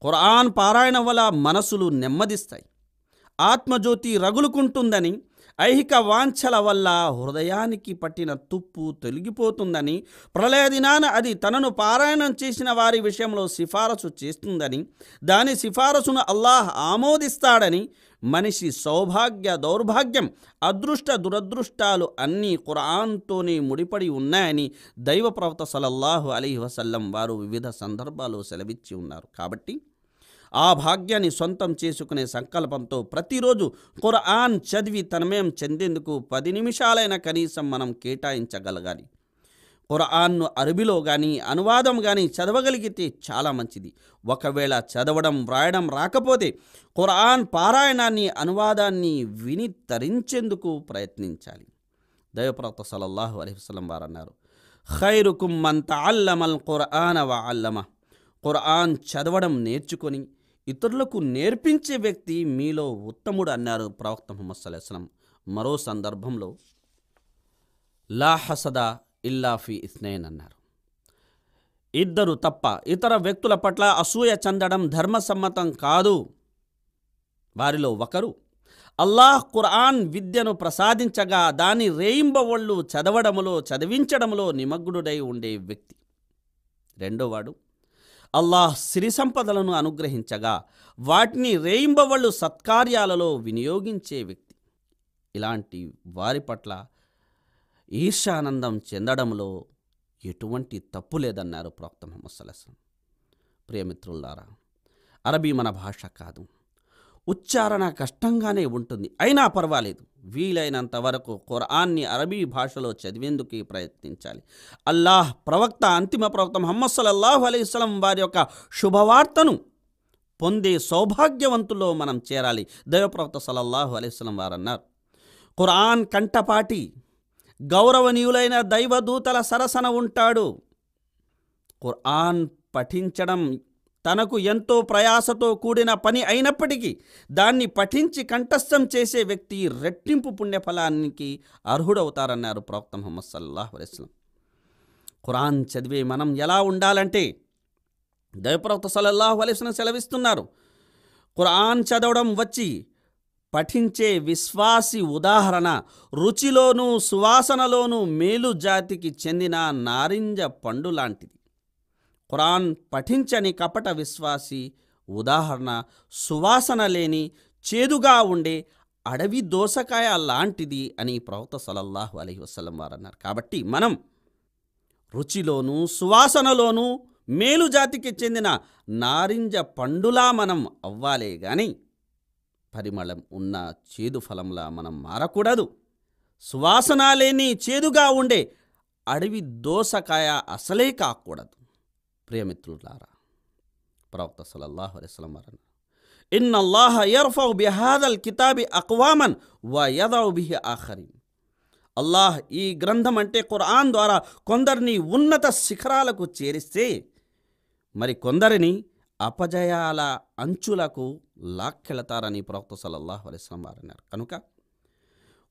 ఖురాన్ పారాయణం వల్ల మనసులు నెమ్మదిస్తాయి ఆత్మజ్యోతి రగులుకుంటుందని ఐహిక వాంఛల వల్ల హృదయానికి పట్టిన తుప్పు తొలగిపోతుందని ప్రళయ దినాన అది తనను పారాయణం చేసిన వారి విషయంలో సిఫారసు చేస్తుందని దాని సిఫారసును అల్లాహ్ ఆమోదిస్తాడని మనిషి సౌభాగ్య దౌర్భాగ్యం అదృష్ట దురదృష్టాలు అన్నీ ఖురాన్తోనే ముడిపడి ఉన్నాయని దైవ ప్రవత సలల్లాహు అలీ వసల్లం వారు వివిధ సందర్భాలు సెలవిచ్చి ఉన్నారు కాబట్టి ఆ భాగ్యాన్ని సొంతం చేసుకునే సంకల్పంతో ప్రతిరోజు ఖురాన్ చదివి తనమేం చెందేందుకు పది నిమిషాలైన కనీసం మనం కేటాయించగలగాలి ఖురాన్ను అరబిలో కానీ అనువాదం కానీ చదవగలిగితే చాలా మంచిది ఒకవేళ చదవడం వ్రాయడం రాకపోతే ఖురాన్ పారాయణాన్ని అనువాదాన్ని విని తరించేందుకు ప్రయత్నించాలి దయప్రవక్త సలల్లాహు అలైవలం వారు అన్నారు ఖైరుకుం మంత అల్లమల్ ఖురాన్ వ అల్లమ ఖురాన్ చదవడం నేర్చుకొని ఇతరులకు నేర్పించే వ్యక్తి మీలో ఉత్తముడు అన్నారు ప్రవక్త ముహమ్మద్ సలేస్లం మరో సందర్భంలో లాహసదా ఇల్లాఫీ ఇస్నేన్ అన్నారు ఇద్దరు తప్ప ఇతర వ్యక్తుల పట్ల అసూయ చెందడం ధర్మసమ్మతం కాదు వారిలో ఒకరు అల్లాహ్ ఖురాన్ విద్యను ప్రసాదించగా దాని రేయింబవళ్ళు చదవడములో చదివించడంలో నిమగ్నుడై ఉండే వ్యక్తి రెండోవాడు అల్లాహ్ సిరి సంపదలను అనుగ్రహించగా వాటిని రేయింబవళ్ళు సత్కార్యాలలో వినియోగించే వ్యక్తి ఇలాంటి వారి పట్ల ఈర్షానందం చెందడంలో ఎటువంటి తప్పు లేదన్నారు ప్రవక్త ముహమ్మద్ ప్రియమిత్రులారా అరబీ మన భాష కాదు ఉచ్చారణ కష్టంగానే ఉంటుంది అయినా పర్వాలేదు వీలైనంత వరకు ఖురాన్ని అరబీ భాషలో చదివేందుకు ప్రయత్నించాలి అల్లాహ్ ప్రవక్త అంతిమ ప్రవక్త ముహమ్మద్ సల్లల్లాహు అలైస్లం వారి యొక్క శుభవార్తను పొందే సౌభాగ్యవంతుల్లో మనం చేరాలి దైవప్రవక్త సలల్లాహు అలైస్లం వారు అన్నారు ఖురాన్ కంటపాటి గౌరవనీయులైన దైవదూతల సరసన ఉంటాడు ఖురాన్ పఠించడం తనకు ఎంతో ప్రయాసతో కూడిన పని అయినప్పటికీ దాన్ని పఠించి కంఠస్థం చేసే వ్యక్తి రెట్టింపు పుణ్యఫలానికి అర్హుడవుతారన్నారు ప్రవక్త ముహమ్మద్ సల్లాహ్ అలైస్లం ఖురాన్ చదివే మనం ఎలా ఉండాలంటే దైవప్రవక్త సల్లల్లాహు అలైస్లం సెలవిస్తున్నారు ఖురాన్ చదవడం వచ్చి పఠించే విశ్వాసి ఉదాహరణ రుచిలోనూ సువాసనలోనూ మేలు జాతికి చెందిన నారింజ పండు లాంటిది ఖురాన్ పఠించని కపట విశ్వాసి ఉదాహరణ సువాసన లేని చేదుగా ఉండే అడవి దోసకాయ లాంటిది అని ప్రవక్త సలల్లాహు అలహి వసలం వారు అన్నారు కాబట్టి మనం రుచిలోనూ సువాసనలోనూ మేలు జాతికి చెందిన నారింజ పండులా మనం అవ్వాలే కానీ పరిమళం ఉన్న చేదు ఫలంలా మనం మారకూడదు సువాసన లేని చేదుగా ఉండే అడవి దోసకాయ అసలే కాకూడదు ప్రియమిత్రులారా ప్రవక్త సలల్లాహు అలైస్లం వారన్న ఇన్ అల్లాహ యర్ఫౌ బిహాదల్ కితాబి అక్వామన్ వ యదౌ బిహి ఆఖరి అల్లాహ్ ఈ గ్రంథం అంటే ఖురాన్ ద్వారా కొందరిని ఉన్నత శిఖరాలకు చేరిస్తే మరి కొందరిని అపజయాల అంచులకు లాక్కెళతారని ప్రవక్త సల్లల్లాహు అలైస్లం వారు అన్నారు కనుక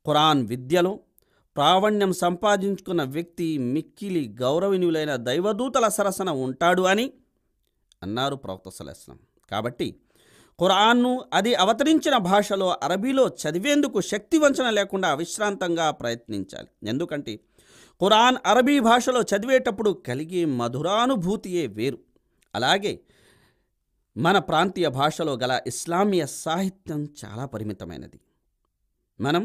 ఖురాన్ విద్యలో ప్రావణ్యం సంపాదించుకున్న వ్యక్తి మిక్కిలి గౌరవనీయులైన దైవదూతల సరసన ఉంటాడు అని అన్నారు ప్రవక్త సలేస్లం కాబట్టి ఖురాన్ను అది అవతరించిన భాషలో అరబీలో చదివేందుకు శక్తి వంచన లేకుండా అవిశ్రాంతంగా ప్రయత్నించాలి ఎందుకంటే ఖురాన్ అరబీ భాషలో చదివేటప్పుడు కలిగే మధురానుభూతియే వేరు అలాగే మన ప్రాంతీయ భాషలో గల ఇస్లామీయ సాహిత్యం చాలా పరిమితమైనది మనం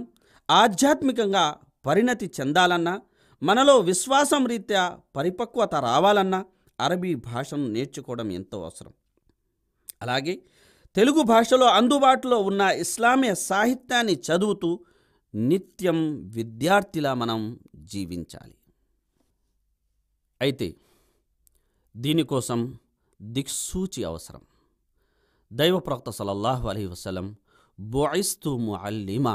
ఆధ్యాత్మికంగా పరిణతి చెందాలన్నా మనలో విశ్వాసం రీత్యా పరిపక్వత రావాలన్నా అరబీ భాషను నేర్చుకోవడం ఎంతో అవసరం అలాగే తెలుగు భాషలో అందుబాటులో ఉన్న ఇస్లామీయ సాహిత్యాన్ని చదువుతూ నిత్యం విద్యార్థిలా మనం జీవించాలి అయితే దీనికోసం దిక్సూచి అవసరం దైవప్రవక్త సలల్లాహు అలీ వసలం బోయిస్తు మొల్లిమా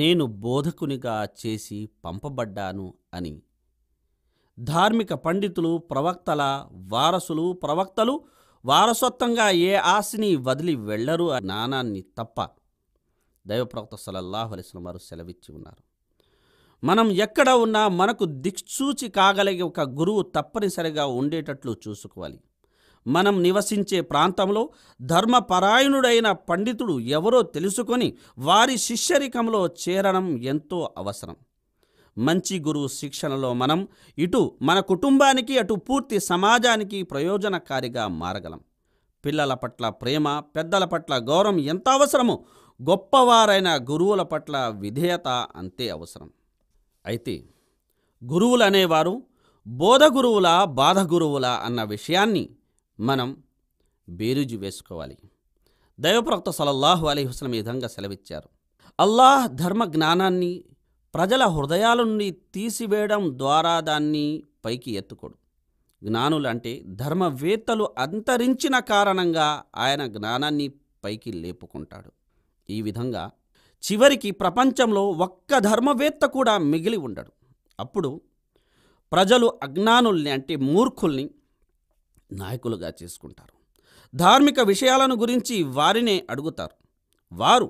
నేను బోధకునిగా చేసి పంపబడ్డాను అని ధార్మిక పండితులు ప్రవక్తల వారసులు ప్రవక్తలు వారసత్వంగా ఏ ఆశని వదిలి వెళ్లరు ఆ జ్ఞానాన్ని తప్ప దైవప్రవక్త సలల్లాహు అలిస్లం వారు సెలవిచ్చి ఉన్నారు మనం ఎక్కడ ఉన్నా మనకు దిక్సూచి కాగలిగే ఒక గురువు తప్పనిసరిగా ఉండేటట్లు చూసుకోవాలి మనం నివసించే ప్రాంతంలో ధర్మపరాయణుడైన పండితుడు ఎవరో తెలుసుకొని వారి శిష్యరికంలో చేరడం ఎంతో అవసరం మంచి గురువు శిక్షణలో మనం ఇటు మన కుటుంబానికి అటు పూర్తి సమాజానికి ప్రయోజనకారిగా మారగలం పిల్లల పట్ల ప్రేమ పెద్దల పట్ల గౌరవం ఎంత అవసరమో గొప్పవారైన గురువుల పట్ల విధేయత అంతే అవసరం అయితే గురువులనేవారు బోధ గురువుల బాధ అన్న విషయాన్ని మనం బేరుజు వేసుకోవాలి దైవప్రవక్త సలల్లాహు అలీ హుస్లం ఈ విధంగా సెలవిచ్చారు అల్లాహ్ ధర్మ జ్ఞానాన్ని ప్రజల హృదయాల నుండి తీసివేయడం ద్వారా దాన్ని పైకి ఎత్తుకోడు జ్ఞానులు అంటే ధర్మవేత్తలు అంతరించిన కారణంగా ఆయన జ్ఞానాన్ని పైకి లేపుకుంటాడు ఈ విధంగా చివరికి ప్రపంచంలో ఒక్క ధర్మవేత్త కూడా మిగిలి ఉండడు అప్పుడు ప్రజలు అజ్ఞానుల్ని అంటే మూర్ఖుల్ని నాయకులుగా చేసుకుంటారు ధార్మిక విషయాలను గురించి వారినే అడుగుతారు వారు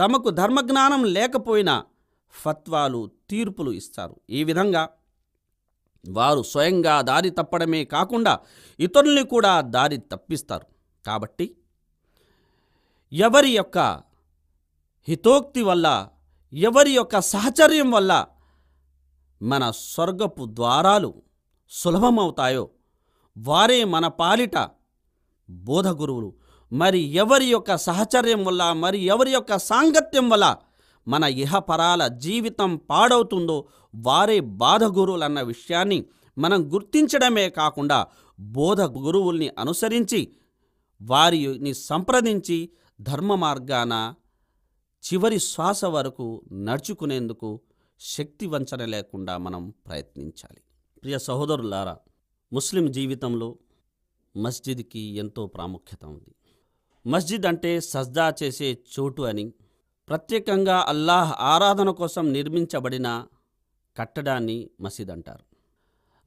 తమకు ధర్మజ్ఞానం లేకపోయినా ఫత్వాలు తీర్పులు ఇస్తారు ఈ విధంగా వారు స్వయంగా దారి తప్పడమే కాకుండా ఇతరుల్ని కూడా దారి తప్పిస్తారు కాబట్టి ఎవరి యొక్క హితోక్తి వల్ల ఎవరి యొక్క సహచర్యం వల్ల మన స్వర్గపు ద్వారాలు సులభమవుతాయో వారే మన పాలిట బోధగురువులు మరి ఎవరి యొక్క సహచర్యం వల్ల మరి ఎవరి యొక్క సాంగత్యం వల్ల మన ఇహపరాల జీవితం పాడవుతుందో వారే బాధ గురువులు అన్న విషయాన్ని మనం గుర్తించడమే కాకుండా బోధ గురువుల్ని అనుసరించి వారిని సంప్రదించి ధర్మ మార్గాన చివరి శ్వాస వరకు నడుచుకునేందుకు శక్తి వంచన లేకుండా మనం ప్రయత్నించాలి ప్రియ సహోదరులారా ముస్లిం జీవితంలో మస్జిద్కి ఎంతో ప్రాముఖ్యత ఉంది మస్జిద్ అంటే సజ్దా చేసే చోటు అని ప్రత్యేకంగా అల్లాహ్ ఆరాధన కోసం నిర్మించబడిన కట్టడాన్ని మసీద్ అంటారు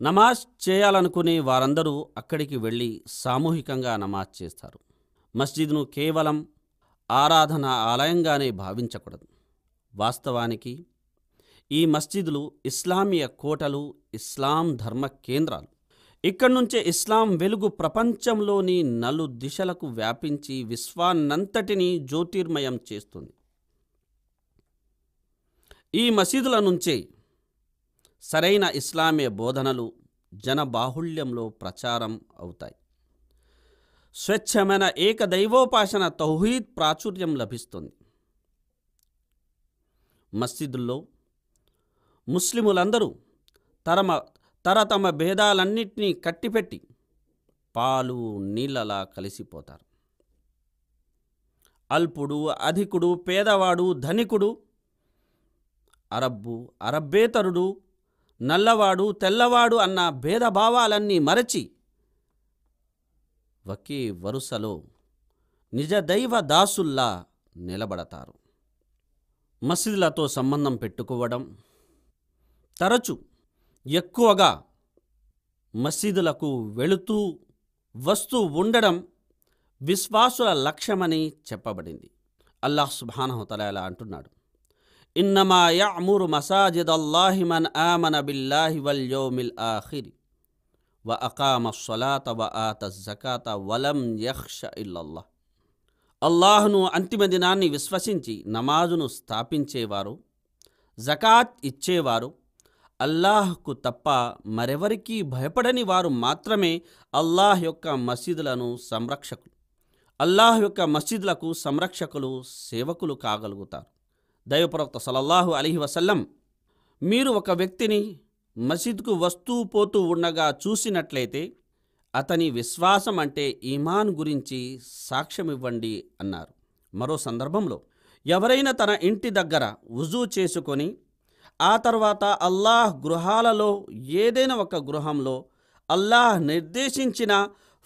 నమాజ్ చేయాలనుకునే వారందరూ అక్కడికి వెళ్ళి సామూహికంగా నమాజ్ చేస్తారు మస్జిద్ను కేవలం ఆరాధన ఆలయంగానే భావించకూడదు వాస్తవానికి ఈ మస్జిదులు ఇస్లామీయ కోటలు ఇస్లాం ధర్మ కేంద్రాలు ఇక్కడి నుంచే ఇస్లాం వెలుగు ప్రపంచంలోని నలు దిశలకు వ్యాపించి విశ్వాన్నంతటిని జ్యోతిర్మయం చేస్తుంది ఈ మసీదుల నుంచే సరైన ఇస్లామే బోధనలు జనబాహుళ్యంలో ప్రచారం అవుతాయి స్వచ్ఛమైన ఏకదైవోపాసన తౌహీద్ ప్రాచుర్యం లభిస్తుంది మస్జిదుల్లో ముస్లిములందరూ తమ తర తమ భేదాలన్నింటినీ కట్టిపెట్టి పాలు నీళ్ళలా కలిసిపోతారు అల్పుడు అధికుడు పేదవాడు ధనికుడు అరబ్బు అరబ్బేతరుడు నల్లవాడు తెల్లవాడు అన్న భేదభావాలన్నీ మరచి ఒకే వరుసలో నిజదైవ దాసుల్లా నిలబడతారు మసీదులతో సంబంధం పెట్టుకోవడం తరచు ఎక్కువగా మసీదులకు వెళుతూ వస్తూ ఉండడం విశ్వాసుల లక్ష్యమని చెప్పబడింది అల్లాహ్ సుబానహతల ఇలా అంటున్నాడు ఇన్నమా యామూరు మసాజిద్ మన్ ఆమన బిల్లాహి వల్ యౌమిల్ ఆఖిర్ వ అకామ సొలాత వ ఆత జకాత వలం యక్ష ఇల్లల్లాహ్ అల్లాహ్ను అంతిమ దినాన్ని విశ్వసించి నమాజును స్థాపించేవారు జకాత్ ఇచ్చేవారు అల్లాహ్కు తప్ప మరెవరికీ భయపడని వారు మాత్రమే అల్లాహ్ యొక్క మసీదులను సంరక్షకులు అల్లాహ్ యొక్క మసీదులకు సంరక్షకులు సేవకులు కాగలుగుతారు దైవప్రవక్త సలల్లాహు అలీహి వసల్లం మీరు ఒక వ్యక్తిని మసీద్కు వస్తూ పోతూ ఉండగా చూసినట్లయితే అతని విశ్వాసం అంటే ఈమాన్ గురించి సాక్ష్యమివ్వండి అన్నారు మరో సందర్భంలో ఎవరైనా తన ఇంటి దగ్గర వుజూ చేసుకొని ఆ తర్వాత అల్లాహ్ గృహాలలో ఏదైనా ఒక గృహంలో అల్లాహ్ నిర్దేశించిన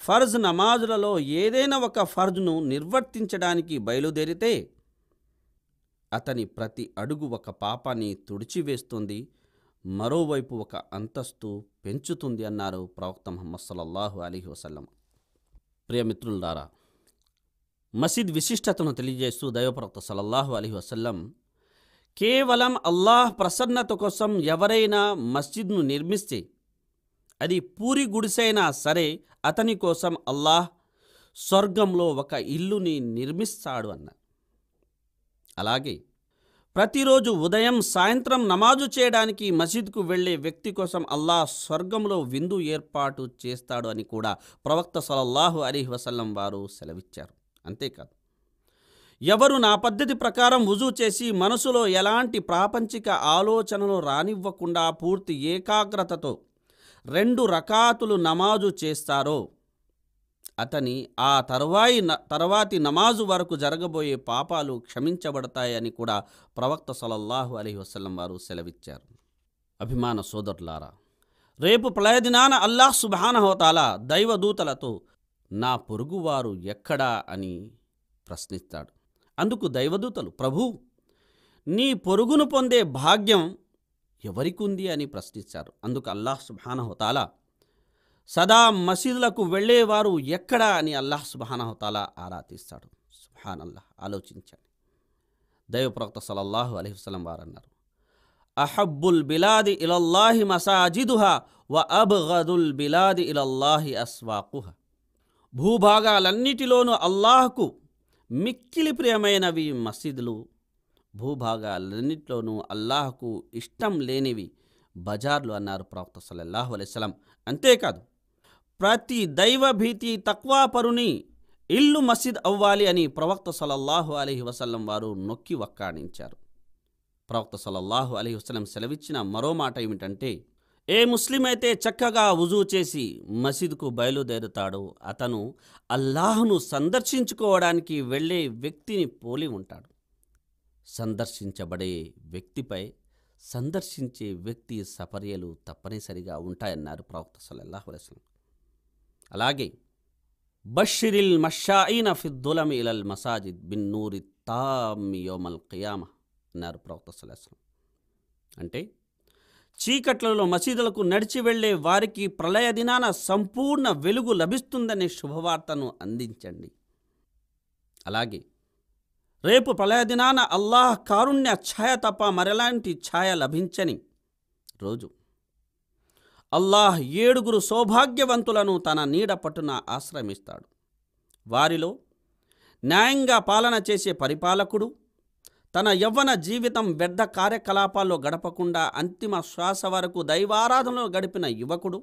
ఫర్జ్ నమాజులలో ఏదైనా ఒక ఫర్జ్ను నిర్వర్తించడానికి బయలుదేరితే అతని ప్రతి అడుగు ఒక పాపాన్ని తుడిచివేస్తుంది మరోవైపు ఒక అంతస్తు పెంచుతుంది అన్నారు ప్రవక్త సల్లాహు సల్లల్లాహు అలీహి వసల్లం ప్రియమిత్రులారా మసీద్ విశిష్టతను తెలియజేస్తూ దైవప్రవక్త సలల్లాహు అలీహి వసల్లం కేవలం అల్లాహ్ ప్రసన్నత కోసం ఎవరైనా మస్జిద్ను నిర్మిస్తే అది పూరి గుడిసైనా సరే అతని కోసం అల్లాహ్ స్వర్గంలో ఒక ఇల్లుని నిర్మిస్తాడు అన్న అలాగే ప్రతిరోజు ఉదయం సాయంత్రం నమాజు చేయడానికి మసీద్కు వెళ్లే వ్యక్తి కోసం అల్లాహ్ స్వర్గంలో విందు ఏర్పాటు చేస్తాడు అని కూడా ప్రవక్త సలల్లాహు అలీహి వసల్లం వారు సెలవిచ్చారు అంతేకాదు ఎవరు నా పద్ధతి ప్రకారం వుజు చేసి మనసులో ఎలాంటి ప్రాపంచిక ఆలోచనలు రానివ్వకుండా పూర్తి ఏకాగ్రతతో రెండు రకాతులు నమాజు చేస్తారో అతని ఆ తర్వాయి తర్వాతి నమాజు వరకు జరగబోయే పాపాలు క్షమించబడతాయని కూడా ప్రవక్త సలల్లాహు అలీ వసలం వారు సెలవిచ్చారు అభిమాన సోదరులారా రేపు ప్రళయదినాన అల్లాహ్ సుభానహోతాల దైవదూతలతో నా పొరుగువారు ఎక్కడా అని ప్రశ్నిస్తాడు అందుకు దైవదూతలు ప్రభు నీ పొరుగును పొందే భాగ్యం ఎవరికుంది అని ప్రశ్నించారు అందుకు అల్లాహ్ సుబానహుతాల సదా మసీదులకు వెళ్ళేవారు ఎక్కడా అని అల్లాహ్ సుబానహుతాల ఆరాధిస్తాడు సుహానల్లాహ్ ఆలోచించండి దైవప్రవక్త సలల్లాహు అలహిస్లం వారు అన్నారు అహబ్బుల్ బిలాది ఇలల్లాహి మసాజిదుహా వ అబ్గదుల్ బిలాది ఇలల్లాహి అస్వాకుహ భూభాగాలన్నిటిలోనూ అల్లాహకు మిక్కిలి ప్రియమైనవి మసీదులు భూభాగాలన్నింటిలోనూ అల్లాహకు ఇష్టం లేనివి బజార్లు అన్నారు ప్రవక్త సల్లల్లాహు అలైస్లం అంతేకాదు ప్రతి దైవభీతి తక్కువ పరుని ఇల్లు మసీద్ అవ్వాలి అని ప్రవక్త సలల్లాహు అలహి వసల్లం వారు నొక్కి వక్కాణించారు ప్రవక్త సలల్లాహు అలహి వసలం సెలవిచ్చిన మరో మాట ఏమిటంటే ఏ ముస్లిం అయితే చక్కగా ఉజూ చేసి మసీదుకు బయలుదేరుతాడో అతను అల్లాహ్ను సందర్శించుకోవడానికి వెళ్ళే వ్యక్తిని పోలి ఉంటాడు సందర్శించబడే వ్యక్తిపై సందర్శించే వ్యక్తి సపర్యలు తప్పనిసరిగా ఉంటాయన్నారు ప్రవక్త సల్లల్లాహు అలాగే బషిరిల్ మషాయిన ఫిద్దులం ఇలల్ మసాజిద్ బిన్ నూరి తామ్ యోమల్ ఖియామ అన్నారు ప్రవక్త సల్లాహం అంటే చీకట్లలో మసీదులకు నడిచి వెళ్లే వారికి ప్రళయ దినాన సంపూర్ణ వెలుగు లభిస్తుందనే శుభవార్తను అందించండి అలాగే రేపు ప్రళయ దినాన అల్లాహ్ కారుణ్య ఛాయ తప్ప మరెలాంటి ఛాయ లభించని రోజు అల్లాహ్ ఏడుగురు సౌభాగ్యవంతులను తన నీడ పట్టున ఆశ్రమిస్తాడు వారిలో న్యాయంగా పాలన చేసే పరిపాలకుడు తన యవ్వన జీవితం వ్యర్థ కార్యకలాపాల్లో గడపకుండా అంతిమ శ్వాస వరకు దైవారాధనలో గడిపిన యువకుడు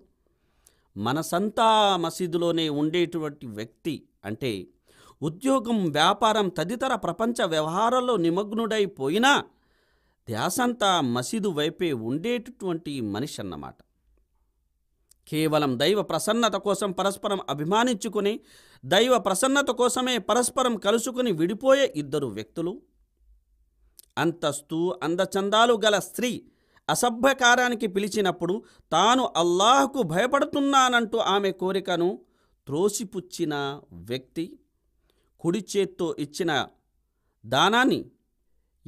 మనసంతా మసీదులోనే ఉండేటువంటి వ్యక్తి అంటే ఉద్యోగం వ్యాపారం తదితర ప్రపంచ వ్యవహారాల్లో నిమగ్నుడైపోయినా ధ్యాసంతా మసీదు వైపే ఉండేటటువంటి మనిషి అన్నమాట కేవలం దైవ ప్రసన్నత కోసం పరస్పరం అభిమానించుకుని దైవ ప్రసన్నత కోసమే పరస్పరం కలుసుకుని విడిపోయే ఇద్దరు వ్యక్తులు అంతస్తు అందచందాలు గల స్త్రీ అసభ్యకారానికి పిలిచినప్పుడు తాను అల్లాహకు భయపడుతున్నానంటూ ఆమె కోరికను త్రోసిపుచ్చిన వ్యక్తి కుడి చేత్తో ఇచ్చిన దానాన్ని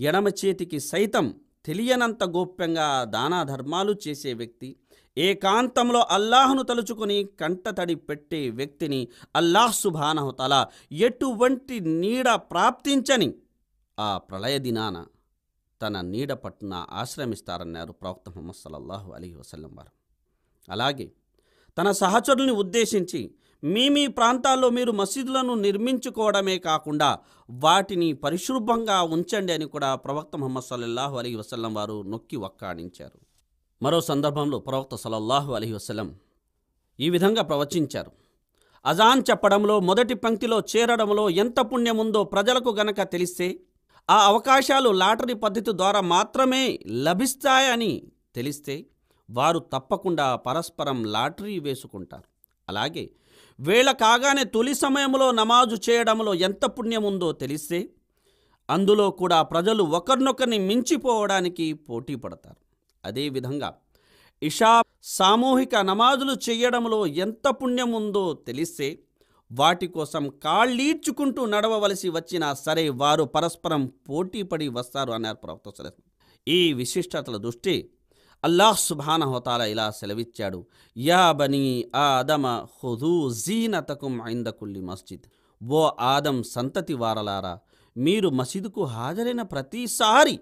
ఎడమ చేతికి సైతం తెలియనంత గోప్యంగా దానాధర్మాలు చేసే వ్యక్తి ఏకాంతంలో అల్లాహ్ను తలుచుకుని కంటతడి పెట్టే వ్యక్తిని అల్లాహ్ సుభానహుతల ఎటువంటి నీడ ప్రాప్తించని ఆ ప్రళయ దినానా తన నీడ పట్టున ఆశ్రమిస్తారన్నారు ప్రవక్త ముహమ్మద్ సలల్లాహు అలీ వసల్లం వారు అలాగే తన సహచరుల్ని ఉద్దేశించి మీ మీ ప్రాంతాల్లో మీరు మసీదులను నిర్మించుకోవడమే కాకుండా వాటిని పరిశుభ్రంగా ఉంచండి అని కూడా ప్రవక్త ముహమ్మద్ సల్లల్లాహు అలీ వసల్లం వారు నొక్కి ఒక్కాడించారు మరో సందర్భంలో ప్రవక్త సలల్లాహు అలీ వసలం ఈ విధంగా ప్రవచించారు అజాన్ చెప్పడంలో మొదటి పంక్తిలో చేరడంలో ఎంత పుణ్యముందో ప్రజలకు గనక తెలిస్తే ఆ అవకాశాలు లాటరీ పద్ధతి ద్వారా మాత్రమే లభిస్తాయని తెలిస్తే వారు తప్పకుండా పరస్పరం లాటరీ వేసుకుంటారు అలాగే వేళ కాగానే తొలి సమయంలో నమాజు చేయడంలో ఎంత పుణ్యం ఉందో తెలిస్తే అందులో కూడా ప్రజలు ఒకరినొకరిని మించిపోవడానికి పోటీ పడతారు అదేవిధంగా ఇషా సామూహిక నమాజులు చేయడంలో ఎంత పుణ్యం ఉందో తెలిస్తే వాటి కోసం కాళ్ళీడ్చుకుంటూ నడవవలసి వచ్చినా సరే వారు పరస్పరం పోటీపడి వస్తారు అన్నారు ప్రవక్త సలహం ఈ విశిష్టతల దృష్టి అల్లాహ్ సుభాన హోతాల ఇలా సెలవిచ్చాడు యా బనీ ఆదమ హుదూ జీనతకుం ఐందకుల్లి మస్జిద్ ఓ ఆదం సంతతి వారలారా మీరు మసీదుకు హాజరైన ప్రతిసారి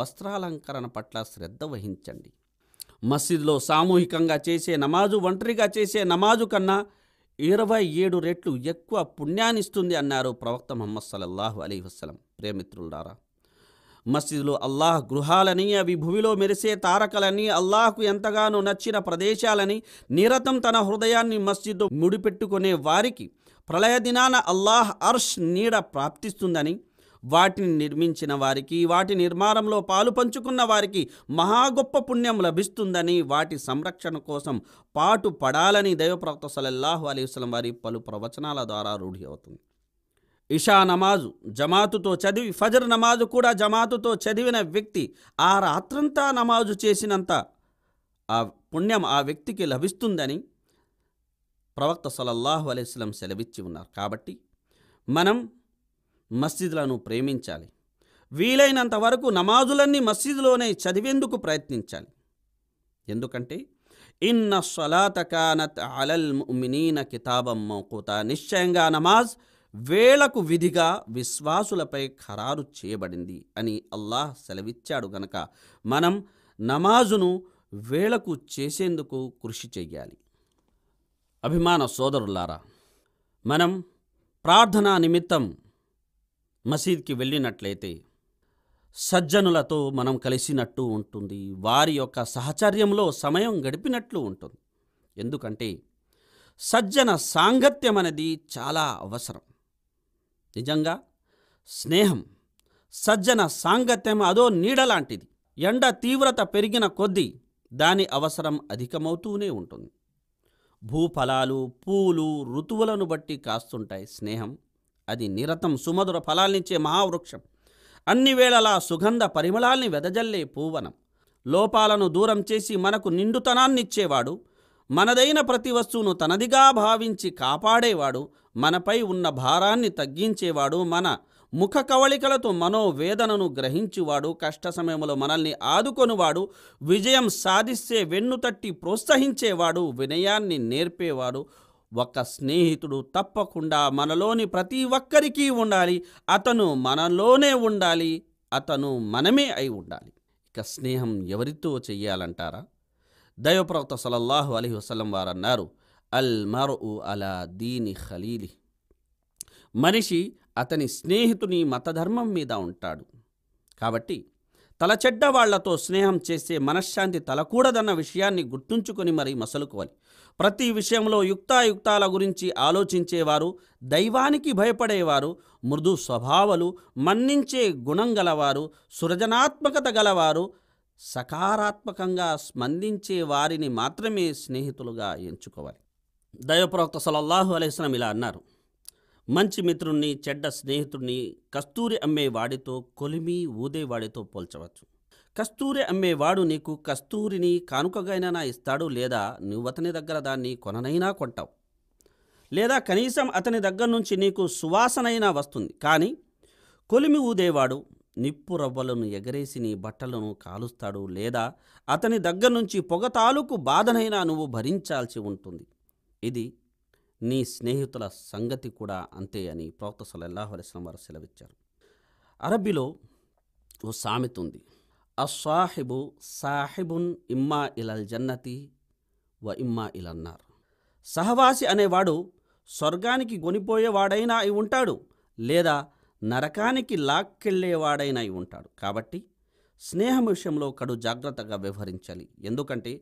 వస్త్రాలంకరణ పట్ల శ్రద్ధ వహించండి మసీదులో సామూహికంగా చేసే నమాజు ఒంటరిగా చేసే నమాజు కన్నా ఇరవై ఏడు రెట్లు ఎక్కువ పుణ్యాన్నిస్తుంది అన్నారు ప్రవక్త మహమ్మద్ సలల్లాహు అలీ వసలం ప్రేమిత్రులారా మస్జిద్లు అల్లాహ్ గృహాలని అవి భూమిలో మెరిసే తారకలని అల్లాహ్కు ఎంతగానో నచ్చిన ప్రదేశాలని నిరతం తన హృదయాన్ని మస్జిద్ ముడిపెట్టుకునే వారికి ప్రళయ దినాన అల్లాహ్ అర్ష్ నీడ ప్రాప్తిస్తుందని వాటిని నిర్మించిన వారికి వాటి నిర్మాణంలో పాలు పంచుకున్న వారికి మహా గొప్ప పుణ్యం లభిస్తుందని వాటి సంరక్షణ కోసం పాటు పడాలని దైవప్రవక్త సలల్లాహు అలీవస్లం వారి పలు ప్రవచనాల ద్వారా రూఢి అవుతుంది ఇషా నమాజు జమాతుతో చదివి ఫజర్ నమాజు కూడా జమాతుతో చదివిన వ్యక్తి ఆ రాత్రంతా నమాజు చేసినంత ఆ పుణ్యం ఆ వ్యక్తికి లభిస్తుందని ప్రవక్త సలల్లాహు అలైస్లం సెలవిచ్చి ఉన్నారు కాబట్టి మనం మస్జిద్లను ప్రేమించాలి వీలైనంత వరకు నమాజులన్నీ మస్జిద్లోనే చదివేందుకు ప్రయత్నించాలి ఎందుకంటే ఇన్న సలాత కానత్ అలల్ మినీన కితాబం మౌకూత నిశ్చయంగా నమాజ్ వేళకు విధిగా విశ్వాసులపై ఖరారు చేయబడింది అని అల్లాహ్ సెలవిచ్చాడు గనక మనం నమాజును వేళకు చేసేందుకు కృషి చెయ్యాలి అభిమాన సోదరులారా మనం ప్రార్థనా నిమిత్తం మసీద్కి వెళ్ళినట్లయితే సజ్జనులతో మనం కలిసినట్టు ఉంటుంది వారి యొక్క సహచర్యంలో సమయం గడిపినట్లు ఉంటుంది ఎందుకంటే సజ్జన సాంగత్యం అనేది చాలా అవసరం నిజంగా స్నేహం సజ్జన సాంగత్యం అదో నీడ లాంటిది ఎండ తీవ్రత పెరిగిన కొద్దీ దాని అవసరం అధికమవుతూనే ఉంటుంది భూఫలాలు పూలు ఋతువులను బట్టి కాస్తుంటాయి స్నేహం అది నిరతం సుమధుర ఫలాల్నిచ్చే మహావృక్షం అన్ని వేళలా సుగంధ పరిమళాల్ని వెదజల్లే పూవనం లోపాలను దూరం చేసి మనకు నిండుతనాన్నిచ్చేవాడు మనదైన ప్రతి వస్తువును తనదిగా భావించి కాపాడేవాడు మనపై ఉన్న భారాన్ని తగ్గించేవాడు మన ముఖ కవళికలతో మనోవేదనను గ్రహించువాడు కష్ట సమయంలో మనల్ని ఆదుకొనివాడు విజయం సాధిస్తే వెన్ను తట్టి ప్రోత్సహించేవాడు వినయాన్ని నేర్పేవాడు ఒక స్నేహితుడు తప్పకుండా మనలోని ప్రతి ఒక్కరికి ఉండాలి అతను మనలోనే ఉండాలి అతను మనమే అయి ఉండాలి ఇక స్నేహం ఎవరితో చెయ్యాలంటారా దైవప్రవక్త సలల్లాహు అలీ వసలం వారు అన్నారు అల్ మరు అలా దీని ఖలీలి మనిషి అతని స్నేహితుని మతధర్మం మీద ఉంటాడు కాబట్టి తలచెడ్డ వాళ్లతో స్నేహం చేసే మనశ్శాంతి తలకూడదన్న విషయాన్ని గుర్తుంచుకొని మరి మసలుకోవాలి ప్రతి విషయంలో యుక్తాయుక్తాల గురించి ఆలోచించేవారు దైవానికి భయపడేవారు మృదు స్వభావాలు మన్నించే గుణం గలవారు సృజనాత్మకత గలవారు సకారాత్మకంగా స్పందించే వారిని మాత్రమే స్నేహితులుగా ఎంచుకోవాలి దైవప్రవక్త సలల్లాహు అలైస్లం ఇలా అన్నారు మంచి మిత్రుణ్ణి చెడ్డ స్నేహితుణ్ణి కస్తూరి అమ్మే వాడితో కొలిమి ఊదేవాడితో పోల్చవచ్చు కస్తూరి అమ్మేవాడు నీకు కస్తూరిని కానుకగానైనా ఇస్తాడు లేదా నువ్వు అతని దగ్గర దాన్ని కొననైనా కొంటావు లేదా కనీసం అతని దగ్గర నుంచి నీకు సువాసనైనా వస్తుంది కానీ కొలిమి ఊదేవాడు నిప్పు రవ్వలను ఎగరేసి నీ బట్టలను కాలుస్తాడు లేదా అతని దగ్గర నుంచి పొగ తాలూకు బాధనైనా నువ్వు భరించాల్సి ఉంటుంది ఇది నీ స్నేహితుల సంగతి కూడా అంతే అని ప్రవక్త సల్లల్లాహు అలెస్లం వారు సెలవిచ్చారు అరబ్బీలో ఓ సామెత ఉంది సాహిబు సాహిబున్ ఇమ్మా ఇలల్ జన్నతి వ ఇమ్మా ఇలన్నారు సహవాసి అనేవాడు స్వర్గానికి గొనిపోయేవాడైనా అయి ఉంటాడు లేదా నరకానికి లాక్కెళ్ళేవాడైనా అయి ఉంటాడు కాబట్టి స్నేహం విషయంలో కడు జాగ్రత్తగా వ్యవహరించాలి ఎందుకంటే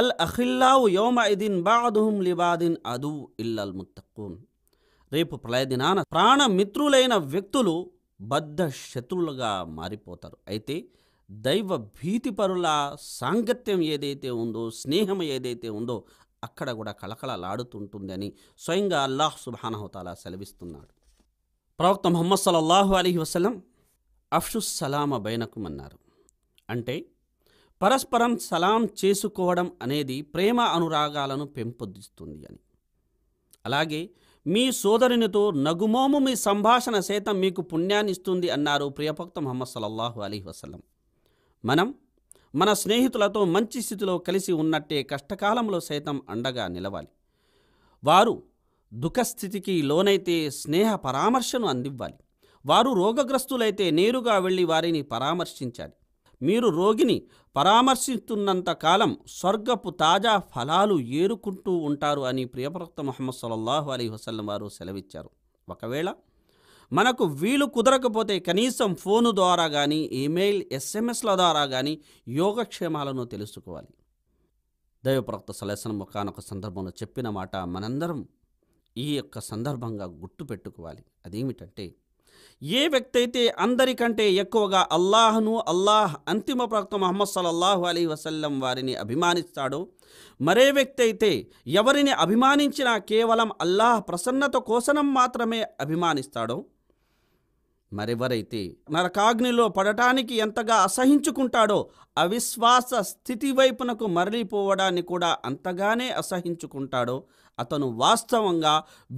అల్ అఖిల్లావు యోమ ఇదిన్ బాదుహుం లిబాదిన్ అదు ఇల్లల్ ముత్తక్కున్ రేపు ప్రళయదినాన ప్రాణమిత్రులైన వ్యక్తులు బద్ధ శత్రులుగా మారిపోతారు అయితే దైవ భీతిపరుల సాంగత్యం ఏదైతే ఉందో స్నేహం ఏదైతే ఉందో అక్కడ కూడా కళకళలాడుతుంటుందని స్వయంగా అల్లాహ్ సుబానహతాలా సెలవిస్తున్నాడు ప్రవక్త మొహమ్మద్ సల్లల్లాహు అలీ వసలం అఫ్షుస్సలామ బైనకుమన్నారు అంటే పరస్పరం సలాం చేసుకోవడం అనేది ప్రేమ అనురాగాలను పెంపొందిస్తుంది అని అలాగే మీ సోదరునితో నగుమోము మీ సంభాషణ సైతం మీకు పుణ్యాన్ని ఇస్తుంది అన్నారు ప్రియపక్త మొహమ్మద్ సల్లల్లాహు అలీ వసలం మనం మన స్నేహితులతో మంచి స్థితిలో కలిసి ఉన్నట్టే కష్టకాలంలో సైతం అండగా నిలవాలి వారు దుఃఖస్థితికి లోనైతే స్నేహ పరామర్శను అందివ్వాలి వారు రోగగ్రస్తులైతే నేరుగా వెళ్ళి వారిని పరామర్శించాలి మీరు రోగిని పరామర్శిస్తున్నంత కాలం స్వర్గపు తాజా ఫలాలు ఏరుకుంటూ ఉంటారు అని ప్రియప్రవక్త మొహమ్మద్ సల్లల్లాహు అలీ వసల్ వారు సెలవిచ్చారు ఒకవేళ మనకు వీలు కుదరకపోతే కనీసం ఫోను ద్వారా కానీ ఈమెయిల్ ఎస్ఎంఎస్ల ద్వారా కానీ యోగక్షేమాలను తెలుసుకోవాలి దైవప్రక్త సలేసనం ముఖానొక సందర్భంలో చెప్పిన మాట మనందరం ఈ యొక్క సందర్భంగా గుర్తుపెట్టుకోవాలి అదేమిటంటే ఏ వ్యక్తి అయితే అందరికంటే ఎక్కువగా అల్లాహ్ను అల్లాహ్ అంతిమ ప్రవక్త మహమ్మద్ సల్లల్లాహు అలీ వసల్లం వారిని అభిమానిస్తాడో మరే వ్యక్తి అయితే ఎవరిని అభిమానించినా కేవలం అల్లాహ్ ప్రసన్నత కోసం మాత్రమే అభిమానిస్తాడో మరెవరైతే నరకాగ్నిలో పడటానికి ఎంతగా అసహించుకుంటాడో అవిశ్వాస స్థితి వైపునకు మరలిపోవడాన్ని కూడా అంతగానే అసహించుకుంటాడో అతను వాస్తవంగా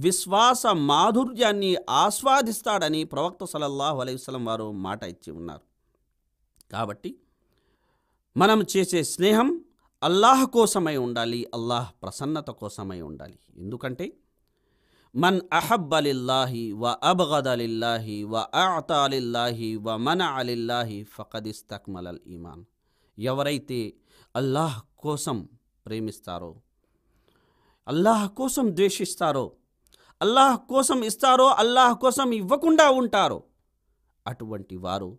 విశ్వాస మాధుర్యాన్ని ఆస్వాదిస్తాడని ప్రవక్త సలల్లాహు అలైవలం వారు మాట ఇచ్చి ఉన్నారు కాబట్టి మనం చేసే స్నేహం అల్లాహ్ కోసమై ఉండాలి అల్లాహ్ ప్రసన్నత కోసమై ఉండాలి ఎందుకంటే మన్ అలిల్లాహి వ అబ్గదలిల్లాహి వ అతాలిల్లాహి వ మన అలిల్లాహి ఫకదిస్తక్మల్ ఈమాన్ ఎవరైతే అల్లాహ్ కోసం ప్రేమిస్తారో అల్లాహ్ కోసం ద్వేషిస్తారో అల్లాహ్ కోసం ఇస్తారో అల్లాహ్ కోసం ఇవ్వకుండా ఉంటారో అటువంటి వారు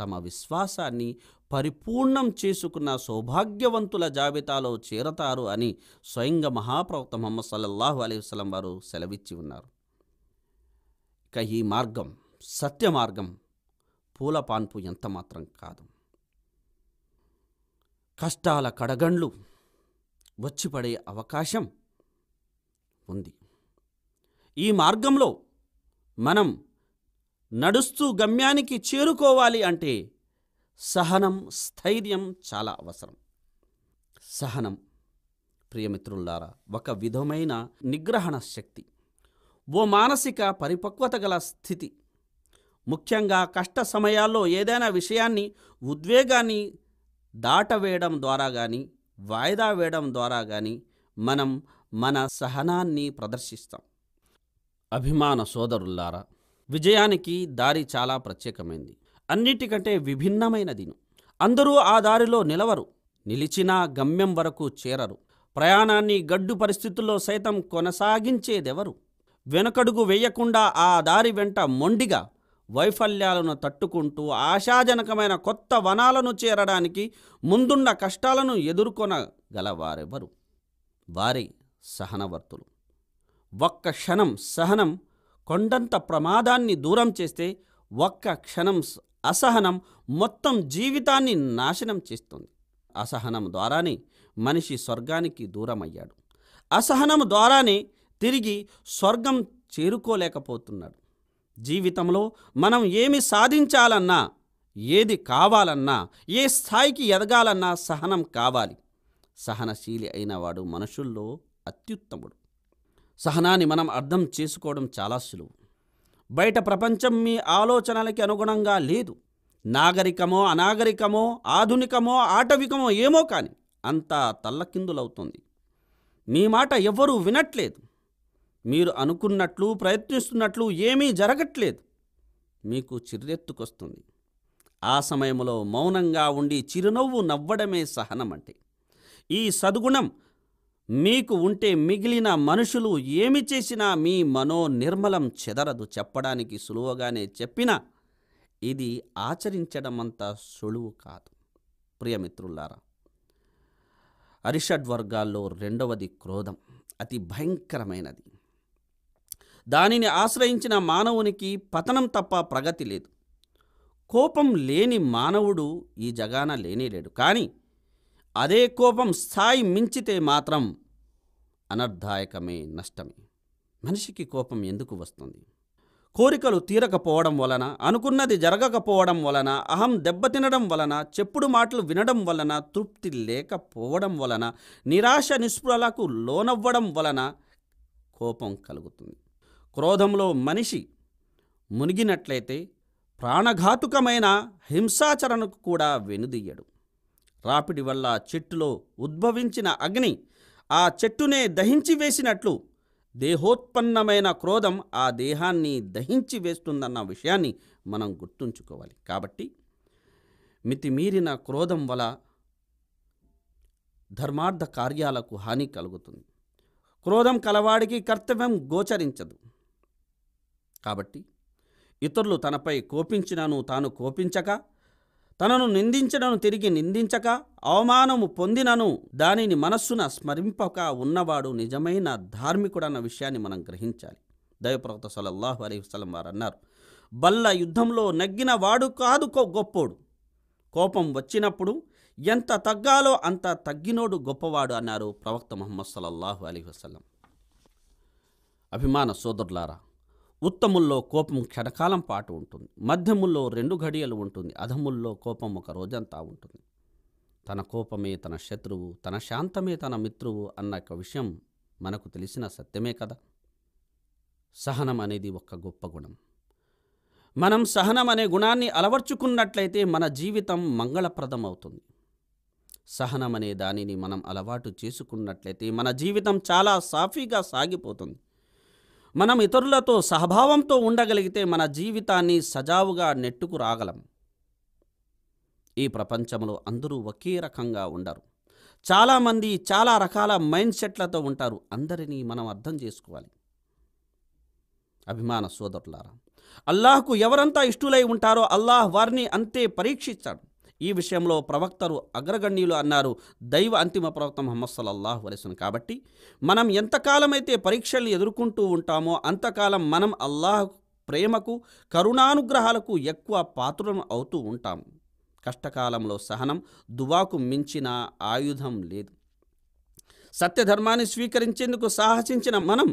తమ విశ్వాసాన్ని పరిపూర్ణం చేసుకున్న సౌభాగ్యవంతుల జాబితాలో చేరతారు అని స్వయంగా మహాప్రవక్త మొహమ్మద్ సల్లల్లాహు అలై వసలం వారు సెలవిచ్చి ఉన్నారు ఇక ఈ మార్గం సత్య మార్గం పూల పాన్పు ఎంత మాత్రం కాదు కష్టాల కడగండ్లు వచ్చిపడే అవకాశం ఉంది ఈ మార్గంలో మనం నడుస్తూ గమ్యానికి చేరుకోవాలి అంటే సహనం స్థైర్యం చాలా అవసరం సహనం ప్రియమిత్రులారా ఒక విధమైన నిగ్రహణ శక్తి ఓ మానసిక పరిపక్వత గల స్థితి ముఖ్యంగా కష్ట సమయాల్లో ఏదైనా విషయాన్ని ఉద్వేగాన్ని దాటవేయడం ద్వారా కానీ వాయిదా వేయడం ద్వారా కానీ మనం మన సహనాన్ని ప్రదర్శిస్తాం అభిమాన సోదరుల్లారా విజయానికి దారి చాలా ప్రత్యేకమైంది అన్నిటికంటే విభిన్నమైనది అందరూ ఆ దారిలో నిలవరు నిలిచినా గమ్యం వరకు చేరరు ప్రయాణాన్ని గడ్డు పరిస్థితుల్లో సైతం కొనసాగించేదెవరు వెనకడుగు వేయకుండా ఆ దారి వెంట మొండిగా వైఫల్యాలను తట్టుకుంటూ ఆశాజనకమైన కొత్త వనాలను చేరడానికి ముందున్న కష్టాలను ఎదుర్కొనగలవారెవరు వారి సహనవర్తులు ఒక్క క్షణం సహనం కొండంత ప్రమాదాన్ని దూరం చేస్తే ఒక్క క్షణం అసహనం మొత్తం జీవితాన్ని నాశనం చేస్తుంది అసహనం ద్వారానే మనిషి స్వర్గానికి దూరమయ్యాడు అసహనం ద్వారానే తిరిగి స్వర్గం చేరుకోలేకపోతున్నాడు జీవితంలో మనం ఏమి సాధించాలన్నా ఏది కావాలన్నా ఏ స్థాయికి ఎదగాలన్నా సహనం కావాలి సహనశీలి అయినవాడు మనుషుల్లో అత్యుత్తముడు సహనాన్ని మనం అర్థం చేసుకోవడం చాలా సులువు బయట ప్రపంచం మీ ఆలోచనలకి అనుగుణంగా లేదు నాగరికమో అనాగరికమో ఆధునికమో ఆటవికమో ఏమో కానీ అంతా తల్లకిందులవుతుంది మీ మాట ఎవ్వరూ వినట్లేదు మీరు అనుకున్నట్లు ప్రయత్నిస్తున్నట్లు ఏమీ జరగట్లేదు మీకు చిరెత్తుకొస్తుంది ఆ సమయంలో మౌనంగా ఉండి చిరునవ్వు నవ్వడమే సహనమంటే ఈ సద్గుణం మీకు ఉంటే మిగిలిన మనుషులు ఏమి చేసినా మీ మనోనిర్మలం చెదరదు చెప్పడానికి సులువుగానే చెప్పినా ఇది ఆచరించడం అంత సులువు కాదు ప్రియమిత్రులారా అరిషడ్ వర్గాల్లో రెండవది క్రోధం అతి భయంకరమైనది దానిని ఆశ్రయించిన మానవునికి పతనం తప్ప ప్రగతి లేదు కోపం లేని మానవుడు ఈ జగాన లేనేలేడు కానీ అదే కోపం స్థాయి మించితే మాత్రం అనర్ధాయకమే నష్టమే మనిషికి కోపం ఎందుకు వస్తుంది కోరికలు తీరకపోవడం వలన అనుకున్నది జరగకపోవడం వలన అహం దెబ్బతినడం వలన చెప్పుడు మాటలు వినడం వలన తృప్తి లేకపోవడం వలన నిరాశ నిస్పృహలకు లోనవ్వడం వలన కోపం కలుగుతుంది క్రోధంలో మనిషి మునిగినట్లయితే ప్రాణఘాతుకమైన హింసాచరణకు కూడా వెనుదీయడు రాపిడి వల్ల చెట్టులో ఉద్భవించిన అగ్ని ఆ చెట్టునే దహించి వేసినట్లు దేహోత్పన్నమైన క్రోధం ఆ దేహాన్ని దహించి వేస్తుందన్న విషయాన్ని మనం గుర్తుంచుకోవాలి కాబట్టి మితిమీరిన క్రోధం వల్ల ధర్మార్థ కార్యాలకు హాని కలుగుతుంది క్రోధం కలవాడికి కర్తవ్యం గోచరించదు కాబట్టి ఇతరులు తనపై కోపించినను తాను కోపించక తనను నిందించడను తిరిగి నిందించక అవమానము పొందినను దానిని మనస్సున స్మరింపక ఉన్నవాడు నిజమైన ధార్మికుడన్న విషయాన్ని మనం గ్రహించాలి దైవప్రవక్త సలల్లాహు అలీ వసలం వారు అన్నారు బల్ల యుద్ధంలో నగ్గిన వాడు కాదు గొప్పోడు కోపం వచ్చినప్పుడు ఎంత తగ్గాలో అంత తగ్గినోడు గొప్పవాడు అన్నారు ప్రవక్త ముహమ్మద్ సలల్లాహు అలీ వసలం అభిమాన సోదరులారా ఉత్తముల్లో కోపం క్షణకాలం పాటు ఉంటుంది మధ్యముల్లో రెండు ఘడియలు ఉంటుంది అధముల్లో కోపం ఒక రోజంతా ఉంటుంది తన కోపమే తన శత్రువు తన శాంతమే తన మిత్రువు అన్న ఒక విషయం మనకు తెలిసిన సత్యమే కదా సహనం అనేది ఒక గొప్ప గుణం మనం సహనం అనే గుణాన్ని అలవర్చుకున్నట్లయితే మన జీవితం మంగళప్రదం అవుతుంది సహనం అనే దానిని మనం అలవాటు చేసుకున్నట్లయితే మన జీవితం చాలా సాఫీగా సాగిపోతుంది మనం ఇతరులతో సహభావంతో ఉండగలిగితే మన జీవితాన్ని సజావుగా నెట్టుకు రాగలం ఈ ప్రపంచంలో అందరూ ఒకే రకంగా ఉండరు చాలామంది చాలా రకాల మైండ్ సెట్లతో ఉంటారు అందరినీ మనం అర్థం చేసుకోవాలి అభిమాన సోదరులారా అల్లాహకు ఎవరంతా ఇష్టులై ఉంటారో అల్లాహ్ వారిని అంతే పరీక్షించాడు ఈ విషయంలో ప్రవక్తరు అగ్రగణ్యులు అన్నారు దైవ అంతిమ ప్రవక్త మొహమ్మద్ సల్లల్లాహు కాబట్టి మనం ఎంతకాలమైతే పరీక్షల్ని ఎదుర్కొంటూ ఉంటామో అంతకాలం మనం అల్లాహ్ ప్రేమకు కరుణానుగ్రహాలకు ఎక్కువ పాత్రను అవుతూ ఉంటాం కష్టకాలంలో సహనం దువాకు మించిన ఆయుధం లేదు సత్యధర్మాన్ని స్వీకరించేందుకు సాహసించిన మనం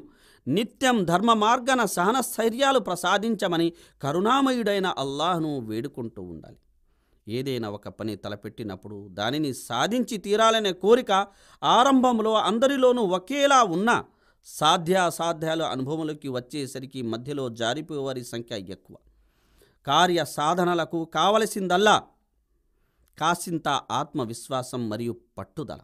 నిత్యం ధర్మ మార్గన సహన స్థైర్యాలు ప్రసాదించమని కరుణామయుడైన అల్లాహ్ను వేడుకుంటూ ఉండాలి ఏదైనా ఒక పని తలపెట్టినప్పుడు దానిని సాధించి తీరాలనే కోరిక ఆరంభంలో అందరిలోనూ ఒకేలా ఉన్న సాధ్యాసాధ్యాలు అనుభవంలోకి వచ్చేసరికి మధ్యలో జారిపోయేవారి సంఖ్య ఎక్కువ కార్య సాధనలకు కావలసిందల్లా కాసింత ఆత్మవిశ్వాసం మరియు పట్టుదల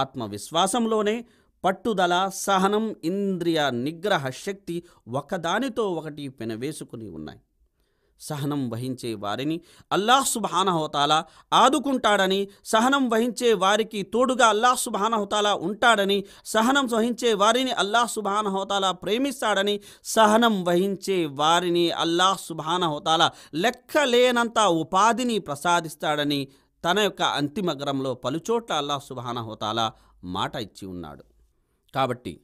ఆత్మవిశ్వాసంలోనే పట్టుదల సహనం ఇంద్రియ నిగ్రహ శక్తి ఒకదానితో ఒకటి పెనవేసుకుని ఉన్నాయి సహనం వహించే వారిని అల్లాహ్ సుబానహోతాలా ఆదుకుంటాడని సహనం వహించే వారికి తోడుగా అల్లాహ్ సుబానహోతాలా ఉంటాడని సహనం వహించే వారిని అల్లాహ్ సుబానహోతాలా ప్రేమిస్తాడని సహనం వహించే వారిని అల్లాహ్ సుబానహోతాలా లేనంత ఉపాధిని ప్రసాదిస్తాడని తన యొక్క అంతిమ గ్రంలో పలుచోట్ల అల్లాహ్ సుబానహోతాలా మాట ఇచ్చి ఉన్నాడు కాబట్టి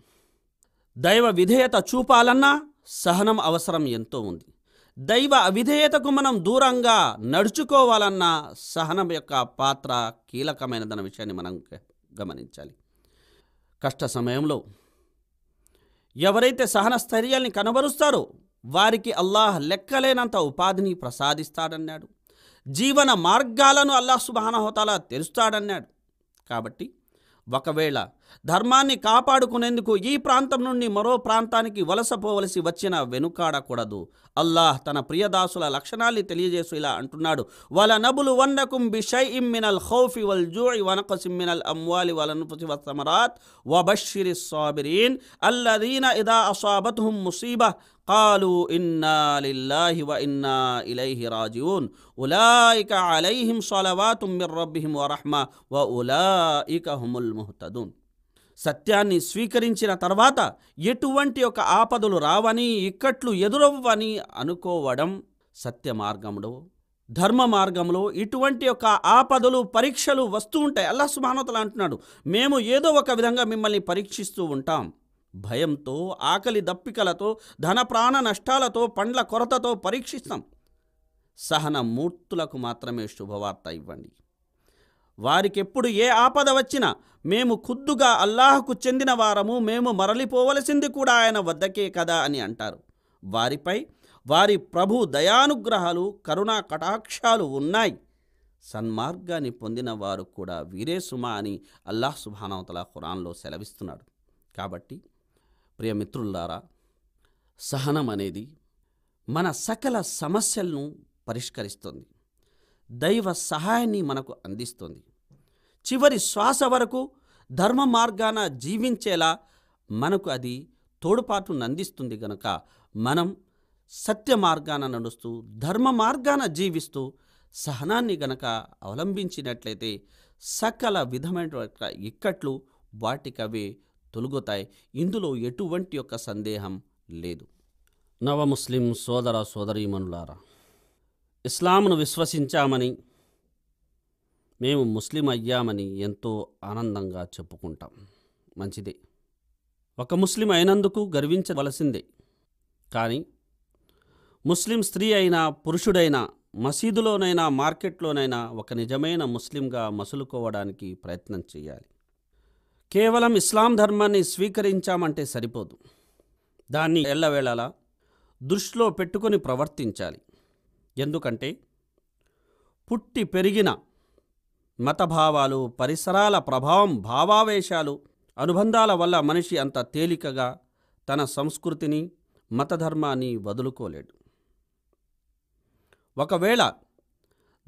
దైవ విధేయత చూపాలన్నా సహనం అవసరం ఎంతో ఉంది దైవ అవిధేయతకు మనం దూరంగా నడుచుకోవాలన్న సహనం యొక్క పాత్ర కీలకమైనదన్న విషయాన్ని మనం గమనించాలి కష్ట సమయంలో ఎవరైతే సహన స్థైర్యాల్ని కనబరుస్తారో వారికి అల్లాహ్ లెక్కలేనంత ఉపాధిని ప్రసాదిస్తాడన్నాడు జీవన మార్గాలను అల్లాహ్ సుబానహోతాలా తెరుస్తాడన్నాడు కాబట్టి ఒకవేళ ధర్మాన్ని కాపాడుకునేందుకు ఈ ప్రాంతం నుండి మరో ప్రాంతానికి వలసపోవలసి వచ్చిన వెనుకాడకూడదు అల్లాహ్ తన ప్రియదాసుల లక్షణాల్ని తెలియజేసి ఇలా అంటున్నాడు వల నబులు వన్నకుం బిషై ఇమ్మినల్ హౌఫి వల్ జూయి వనకసిమ్మినల్ అమ్వాలి వలనుపసి వమరాత్ వబషిరి సాబిరీన్ అల్లదీన ఇదా అసాబతుహుం ముసీబా قالوا إنا لله وإنا إليه راجعون أولئك عليهم صلوات من ربهم ورحمة وأولئك هم المهتدون సత్యాన్ని స్వీకరించిన తర్వాత ఎటువంటి ఒక ఆపదలు రావని ఇక్కట్లు ఎదురవ్వని అనుకోవడం సత్య మార్గంలో ధర్మ మార్గంలో ఇటువంటి ఒక ఆపదలు పరీక్షలు వస్తూ ఉంటాయి అల్లా సుమానతలు అంటున్నాడు మేము ఏదో ఒక విధంగా మిమ్మల్ని పరీక్షిస్తూ ఉంటాం భయంతో ఆకలి దప్పికలతో ధన ప్రాణ నష్టాలతో పండ్ల కొరతతో పరీక్షిస్తాం సహన మూర్తులకు మాత్రమే శుభవార్త ఇవ్వండి వారికి ఎప్పుడు ఏ ఆపద వచ్చినా మేము ఖుద్దుగా అల్లాహకు చెందిన వారము మేము మరలిపోవలసింది కూడా ఆయన వద్దకే కదా అని అంటారు వారిపై వారి ప్రభు దయానుగ్రహాలు కరుణా కటాక్షాలు ఉన్నాయి సన్మార్గాన్ని పొందిన వారు కూడా వీరే సుమ అని అల్లాహ్ సుబానవతల ఖురాన్లో సెలవిస్తున్నాడు కాబట్టి ప్రియమిత్రులారా సహనం అనేది మన సకల సమస్యలను పరిష్కరిస్తుంది దైవ సహాయాన్ని మనకు అందిస్తుంది చివరి శ్వాస వరకు ధర్మ మార్గాన జీవించేలా మనకు అది తోడుపాటు నందిస్తుంది గనక మనం సత్య మార్గాన నడుస్తూ ధర్మ మార్గాన జీవిస్తూ సహనాన్ని గనక అవలంబించినట్లయితే సకల విధమైన ఇక్కట్లు వాటికవే తొలుగుతాయి ఇందులో ఎటువంటి యొక్క సందేహం లేదు నవ ముస్లిం సోదర సోదరీమనులారా ఇస్లాంను విశ్వసించామని మేము ముస్లిం అయ్యామని ఎంతో ఆనందంగా చెప్పుకుంటాం మంచిదే ఒక ముస్లిం అయినందుకు గర్వించవలసిందే కానీ ముస్లిం స్త్రీ అయినా పురుషుడైనా మసీదులోనైనా మార్కెట్లోనైనా ఒక నిజమైన ముస్లింగా మసులుకోవడానికి ప్రయత్నం చేయాలి కేవలం ఇస్లాం ధర్మాన్ని స్వీకరించామంటే సరిపోదు దాన్ని ఎల్లవేళలా దృష్టిలో పెట్టుకొని ప్రవర్తించాలి ఎందుకంటే పుట్టి పెరిగిన మతభావాలు పరిసరాల ప్రభావం భావావేశాలు అనుబంధాల వల్ల మనిషి అంత తేలికగా తన సంస్కృతిని మతధర్మాన్ని వదులుకోలేడు ఒకవేళ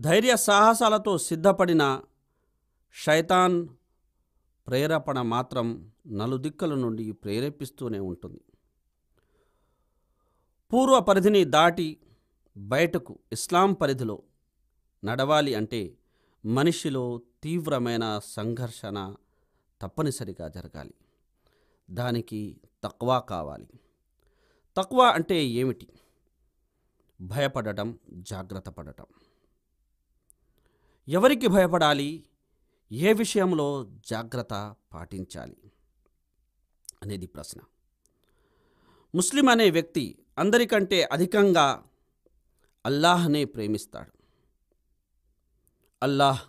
ధైర్య సాహసాలతో సిద్ధపడిన శైతాన్ ప్రేరేపణ మాత్రం నలుదిక్కల నుండి ప్రేరేపిస్తూనే ఉంటుంది పూర్వ పరిధిని దాటి బయటకు ఇస్లాం పరిధిలో నడవాలి అంటే మనిషిలో తీవ్రమైన సంఘర్షణ తప్పనిసరిగా జరగాలి దానికి తక్కువ కావాలి తక్కువ అంటే ఏమిటి భయపడటం జాగ్రత్త పడటం ఎవరికి భయపడాలి ఏ విషయంలో జాగ్రత్త పాటించాలి అనేది ప్రశ్న ముస్లిం అనే వ్యక్తి అందరికంటే అధికంగా అల్లాహ్నే ప్రేమిస్తాడు అల్లాహ్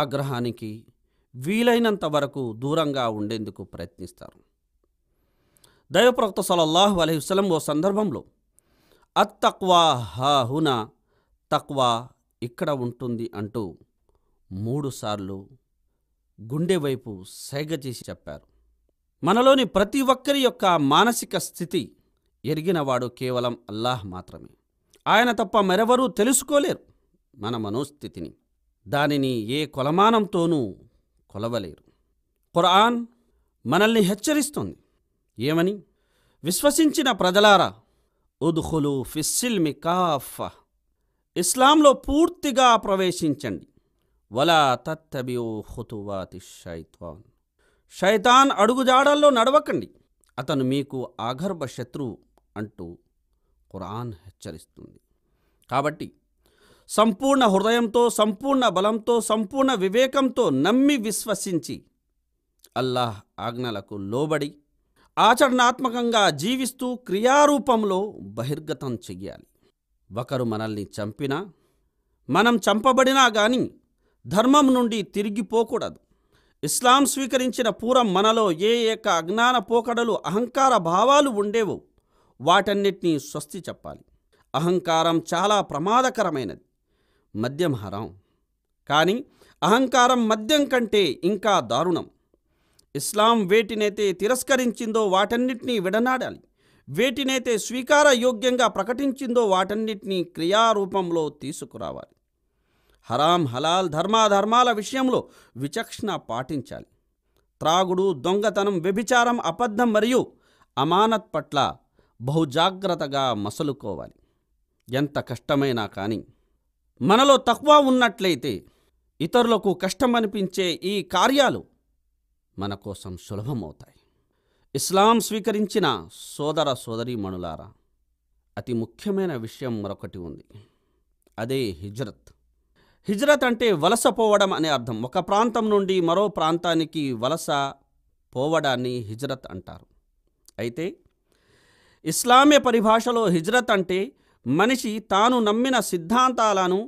ఆగ్రహానికి వీలైనంత వరకు దూరంగా ఉండేందుకు ప్రయత్నిస్తారు దైవప్రవక్త సలల్లాహు అలైవలం ఓ సందర్భంలో అత్తక్వా హాహున తక్వా ఇక్కడ ఉంటుంది అంటూ మూడుసార్లు గుండె వైపు సైగ చేసి చెప్పారు మనలోని ప్రతి ఒక్కరి యొక్క మానసిక స్థితి ఎరిగినవాడు కేవలం అల్లాహ్ మాత్రమే ఆయన తప్ప మరెవరూ తెలుసుకోలేరు మన మనోస్థితిని దానిని ఏ కొలమానంతోనూ కొలవలేరు ఖురాన్ మనల్ని హెచ్చరిస్తుంది ఏమని విశ్వసించిన ప్రజలారా ఉదుహులు ఫిస్సిల్మి కాఫ ఇస్లాంలో పూర్తిగా ప్రవేశించండి వలా తత్తబియో హుతువాతి షైత్వాన్ షైతాన్ అడుగుజాడల్లో నడవకండి అతను మీకు ఆగర్భ శత్రువు అంటూ ఖురాన్ హెచ్చరిస్తుంది కాబట్టి సంపూర్ణ హృదయంతో సంపూర్ణ బలంతో సంపూర్ణ వివేకంతో నమ్మి విశ్వసించి అల్లాహ్ ఆజ్ఞలకు లోబడి ఆచరణాత్మకంగా జీవిస్తూ క్రియారూపంలో బహిర్గతం చెయ్యాలి ఒకరు మనల్ని చంపినా మనం చంపబడినా గాని ధర్మం నుండి తిరిగిపోకూడదు ఇస్లాం స్వీకరించిన పూర్వం మనలో ఏ ఏక అజ్ఞాన పోకడలు అహంకార భావాలు ఉండేవో వాటన్నిటినీ స్వస్తి చెప్పాలి అహంకారం చాలా ప్రమాదకరమైనది మద్యం హరాం కానీ అహంకారం మద్యం కంటే ఇంకా దారుణం ఇస్లాం వేటినైతే తిరస్కరించిందో వాటన్నిటినీ విడనాడాలి వేటినైతే స్వీకార యోగ్యంగా ప్రకటించిందో వాటన్నిటినీ క్రియారూపంలో తీసుకురావాలి హరాం హలాల్ ధర్మాధర్మాల విషయంలో విచక్షణ పాటించాలి త్రాగుడు దొంగతనం వ్యభిచారం అబద్ధం మరియు అమానత్ పట్ల బహుజాగ్రత్తగా మసలుకోవాలి ఎంత కష్టమైనా కానీ మనలో తక్కువ ఉన్నట్లయితే ఇతరులకు కష్టం అనిపించే ఈ కార్యాలు మన కోసం సులభమవుతాయి ఇస్లాం స్వీకరించిన సోదర సోదరీమణులారా అతి ముఖ్యమైన విషయం మరొకటి ఉంది అదే హిజ్రత్ హిజ్రత్ అంటే వలస పోవడం అనే అర్థం ఒక ప్రాంతం నుండి మరో ప్రాంతానికి వలస పోవడాన్ని హిజ్రత్ అంటారు అయితే ఇస్లామీయ పరిభాషలో హిజ్రత్ అంటే మనిషి తాను నమ్మిన సిద్ధాంతాలను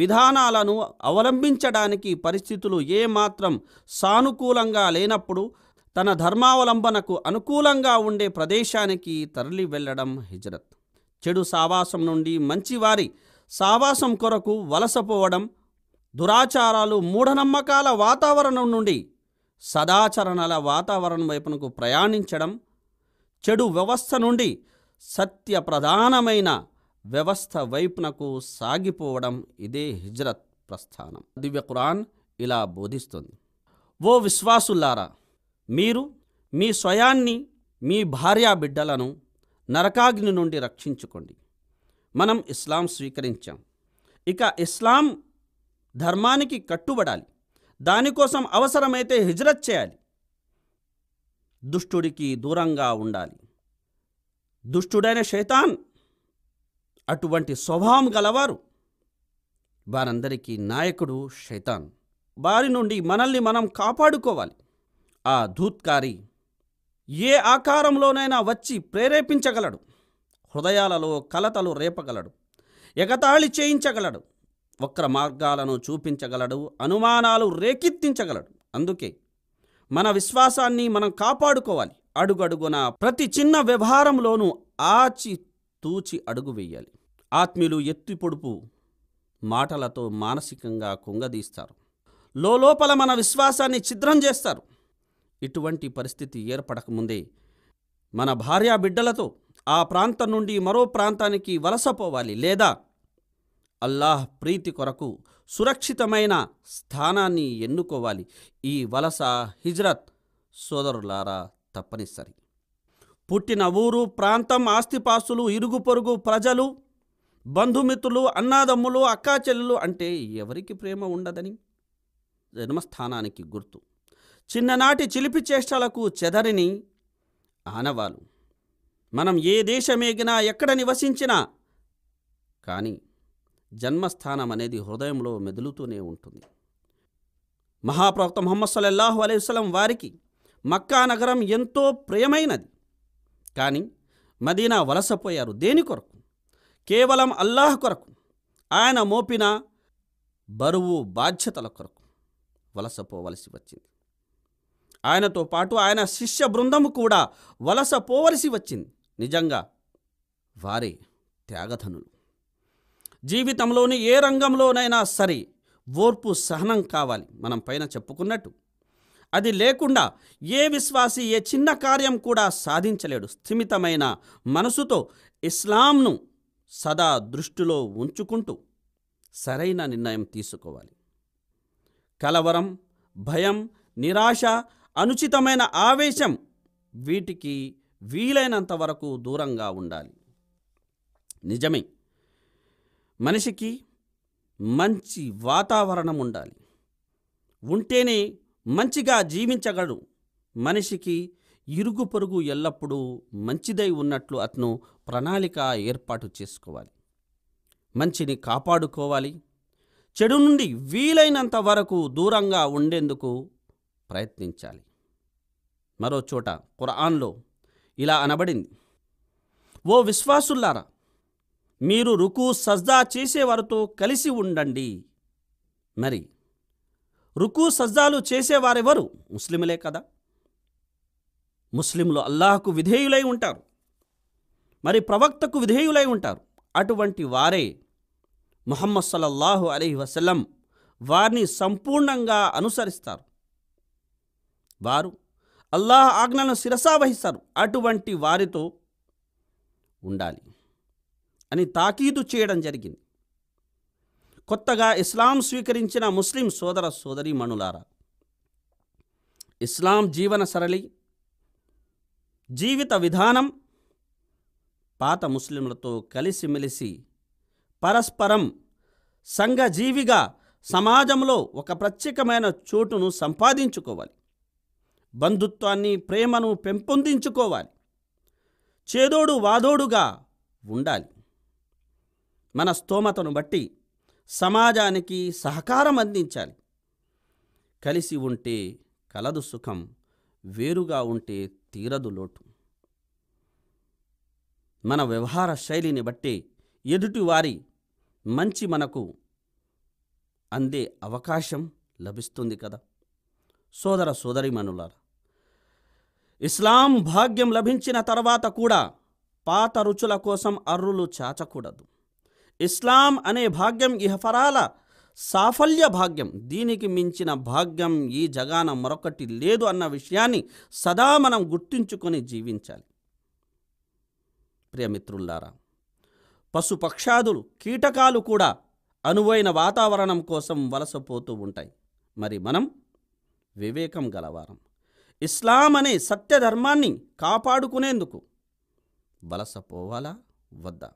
విధానాలను అవలంబించడానికి పరిస్థితులు ఏమాత్రం సానుకూలంగా లేనప్పుడు తన ధర్మావలంబనకు అనుకూలంగా ఉండే ప్రదేశానికి తరలి వెళ్ళడం హిజరత్ చెడు సావాసం నుండి మంచివారి సావాసం కొరకు వలసపోవడం దురాచారాలు మూఢనమ్మకాల వాతావరణం నుండి సదాచరణల వాతావరణం వైపునకు ప్రయాణించడం చెడు వ్యవస్థ నుండి సత్య ప్రధానమైన వ్యవస్థ వైపునకు సాగిపోవడం ఇదే హిజ్రత్ ప్రస్థానం దివ్య కురాన్ ఇలా బోధిస్తుంది ఓ విశ్వాసుల్లారా మీరు మీ స్వయాన్ని మీ భార్యా బిడ్డలను నరకాగ్ని నుండి రక్షించుకోండి మనం ఇస్లాం స్వీకరించాం ఇక ఇస్లాం ధర్మానికి కట్టుబడాలి దానికోసం అవసరమైతే హిజ్రత్ చేయాలి దుష్టుడికి దూరంగా ఉండాలి దుష్టుడైన శైతాన్ అటువంటి స్వభావం గలవారు వారందరికీ నాయకుడు శైతాన్ వారి నుండి మనల్ని మనం కాపాడుకోవాలి ఆ ధూత్కారి ఏ ఆకారంలోనైనా వచ్చి ప్రేరేపించగలడు హృదయాలలో కలతలు రేపగలడు ఎగతాళి చేయించగలడు వక్ర మార్గాలను చూపించగలడు అనుమానాలు రేకెత్తించగలడు అందుకే మన విశ్వాసాన్ని మనం కాపాడుకోవాలి అడుగడుగున ప్రతి చిన్న వ్యవహారంలోనూ ఆచి తూచి అడుగు వేయాలి ఆత్మీయులు ఎత్తి పొడుపు మాటలతో మానసికంగా కుంగదీస్తారు లోపల మన విశ్వాసాన్ని ఛిద్రం చేస్తారు ఇటువంటి పరిస్థితి ఏర్పడకముందే మన భార్యా బిడ్డలతో ఆ ప్రాంతం నుండి మరో ప్రాంతానికి వలసపోవాలి లేదా అల్లాహ్ ప్రీతి కొరకు సురక్షితమైన స్థానాన్ని ఎన్నుకోవాలి ఈ వలస హిజ్రత్ సోదరులారా తప్పనిసరి పుట్టిన ఊరు ప్రాంతం ఆస్తిపాస్తులు ఇరుగు పొరుగు ప్రజలు బంధుమిత్రులు అన్నాదమ్ములు అక్కా చెల్లెలు అంటే ఎవరికి ప్రేమ ఉండదని జన్మస్థానానికి గుర్తు చిన్ననాటి చిలిపి చేష్టలకు చెదరిని ఆనవాలు మనం ఏ దేశమేగినా ఎక్కడ నివసించినా కానీ జన్మస్థానం అనేది హృదయంలో మెదులుతూనే ఉంటుంది మహాప్రవక్త మొహమ్మద్ సల్లల్లాహు అలైవలం వారికి మక్కా నగరం ఎంతో ప్రియమైనది కానీ మదీనా వలసపోయారు దేని కొరకు కేవలం అల్లాహ్ కొరకు ఆయన మోపిన బరువు బాధ్యతల కొరకు వలసపోవలసి వచ్చింది ఆయనతో పాటు ఆయన శిష్య బృందము కూడా వలసపోవలసి వచ్చింది నిజంగా వారే త్యాగధనులు జీవితంలోని ఏ రంగంలోనైనా సరే ఓర్పు సహనం కావాలి మనం పైన చెప్పుకున్నట్టు అది లేకుండా ఏ విశ్వాసి ఏ చిన్న కార్యం కూడా సాధించలేడు స్థిమితమైన మనసుతో ఇస్లాంను సదా దృష్టిలో ఉంచుకుంటూ సరైన నిర్ణయం తీసుకోవాలి కలవరం భయం నిరాశ అనుచితమైన ఆవేశం వీటికి వీలైనంత వరకు దూరంగా ఉండాలి నిజమే మనిషికి మంచి వాతావరణం ఉండాలి ఉంటేనే మంచిగా జీవించగలడు మనిషికి ఇరుగు పొరుగు ఎల్లప్పుడూ మంచిదై ఉన్నట్లు అతను ప్రణాళిక ఏర్పాటు చేసుకోవాలి మంచిని కాపాడుకోవాలి చెడు నుండి వీలైనంత వరకు దూరంగా ఉండేందుకు ప్రయత్నించాలి మరో చోట ఖురాన్లో ఇలా అనబడింది ఓ విశ్వాసుల్లారా మీరు రుకు సజ్దా చేసేవారితో కలిసి ఉండండి మరి రుకు సజ్జాలు చేసేవారెవరు ముస్లిములే కదా ముస్లింలు అల్లాహకు విధేయులై ఉంటారు మరి ప్రవక్తకు విధేయులై ఉంటారు అటువంటి వారే మొహమ్మద్ సలల్లాహు అలీ వసలం వారిని సంపూర్ణంగా అనుసరిస్తారు వారు అల్లాహ్ ఆజ్ఞలను శిరసావహిస్తారు అటువంటి వారితో ఉండాలి అని తాకీదు చేయడం జరిగింది కొత్తగా ఇస్లాం స్వీకరించిన ముస్లిం సోదర మణులారా ఇస్లాం జీవన సరళి జీవిత విధానం పాత ముస్లింలతో కలిసిమెలిసి పరస్పరం సంఘజీవిగా సమాజంలో ఒక ప్రత్యేకమైన చోటును సంపాదించుకోవాలి బంధుత్వాన్ని ప్రేమను పెంపొందించుకోవాలి చేదోడు వాదోడుగా ఉండాలి మన స్తోమతను బట్టి సమాజానికి సహకారం అందించాలి కలిసి ఉంటే కలదు సుఖం వేరుగా ఉంటే తీరదు లోటు మన వ్యవహార శైలిని బట్టి ఎదుటివారి మంచి మనకు అందే అవకాశం లభిస్తుంది కదా సోదర సోదరిమనులారా ఇస్లాం భాగ్యం లభించిన తర్వాత కూడా పాత రుచుల కోసం అర్రులు చాచకూడదు ఇస్లాం అనే భాగ్యం ఇహఫరాల సాఫల్య భాగ్యం దీనికి మించిన భాగ్యం ఈ జగాన మరొకటి లేదు అన్న విషయాన్ని సదా మనం గుర్తుంచుకొని జీవించాలి ప్రియమిత్రుల్లారా పశుపక్షాదులు కీటకాలు కూడా అనువైన వాతావరణం కోసం వలసపోతూ ఉంటాయి మరి మనం వివేకం గలవారం ఇస్లాం అనే సత్యధర్మాన్ని కాపాడుకునేందుకు వలసపోవాలా వద్దా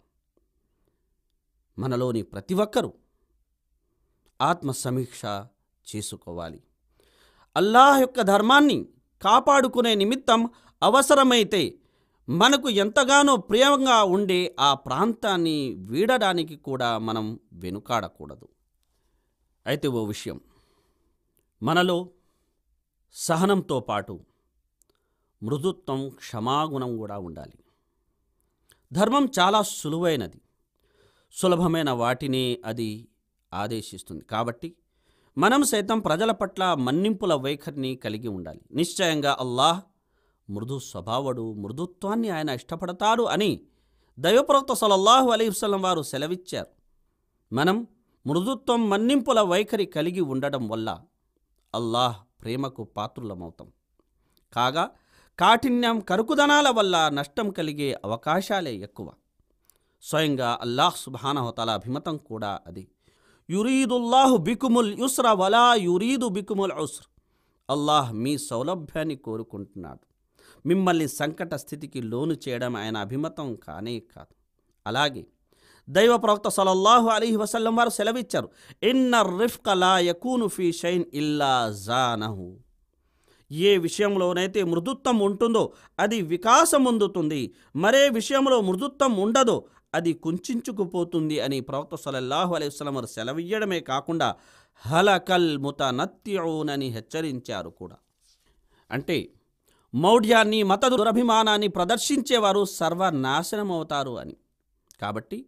మనలోని ప్రతి ఒక్కరూ ఆత్మ సమీక్ష చేసుకోవాలి అల్లాహ్ యొక్క ధర్మాన్ని కాపాడుకునే నిమిత్తం అవసరమైతే మనకు ఎంతగానో ప్రియంగా ఉండే ఆ ప్రాంతాన్ని వీడడానికి కూడా మనం వెనుకాడకూడదు అయితే ఓ విషయం మనలో సహనంతో పాటు మృదుత్వం క్షమాగుణం కూడా ఉండాలి ధర్మం చాలా సులువైనది సులభమైన వాటినే అది ఆదేశిస్తుంది కాబట్టి మనం సైతం ప్రజల పట్ల మన్నింపుల వైఖరిని కలిగి ఉండాలి నిశ్చయంగా అల్లాహ్ మృదు స్వభావుడు మృదుత్వాన్ని ఆయన ఇష్టపడతాడు అని దైవప్రవక్త సలల్లాహు అలీస్లం వారు సెలవిచ్చారు మనం మృదుత్వం మన్నింపుల వైఖరి కలిగి ఉండడం వల్ల అల్లాహ్ ప్రేమకు పాత్రులమవుతాం కాగా కాఠిన్యం కరుకుదనాల వల్ల నష్టం కలిగే అవకాశాలే ఎక్కువ స్వయంగా అల్లాహ్ సుబానహతల అభిమతం కూడా అది యురీదుల్లాహు బికుముల్ యుస్ర వలా యురీదు బికుముల్ ఉస్ర్ అల్లాహ్ మీ సౌలభ్యాన్ని కోరుకుంటున్నాడు మిమ్మల్ని సంకట స్థితికి లోను చేయడం ఆయన అభిమతం కానే కాదు అలాగే దైవ ప్రవక్త సలల్లాహు అలీహి వసల్లం వారు సెలవిచ్చారు ఇన్న రిఫ్కలా యకూను ఫీ షైన్ ఇల్లా జానహు ఏ విషయంలోనైతే మృదుత్వం ఉంటుందో అది వికాసం ఉందుతుంది మరే విషయంలో మృదుత్వం ఉండదో అది కుంచుకుపోతుంది అని ప్రవక్త సలల్లాహు అలైవలం వారు సెలవియ్యడమే కాకుండా హలకల్ ముతనత్యూనని హెచ్చరించారు కూడా అంటే మౌఢ్యాన్ని మత దురభిమానాన్ని ప్రదర్శించేవారు సర్వనాశనం అవుతారు అని కాబట్టి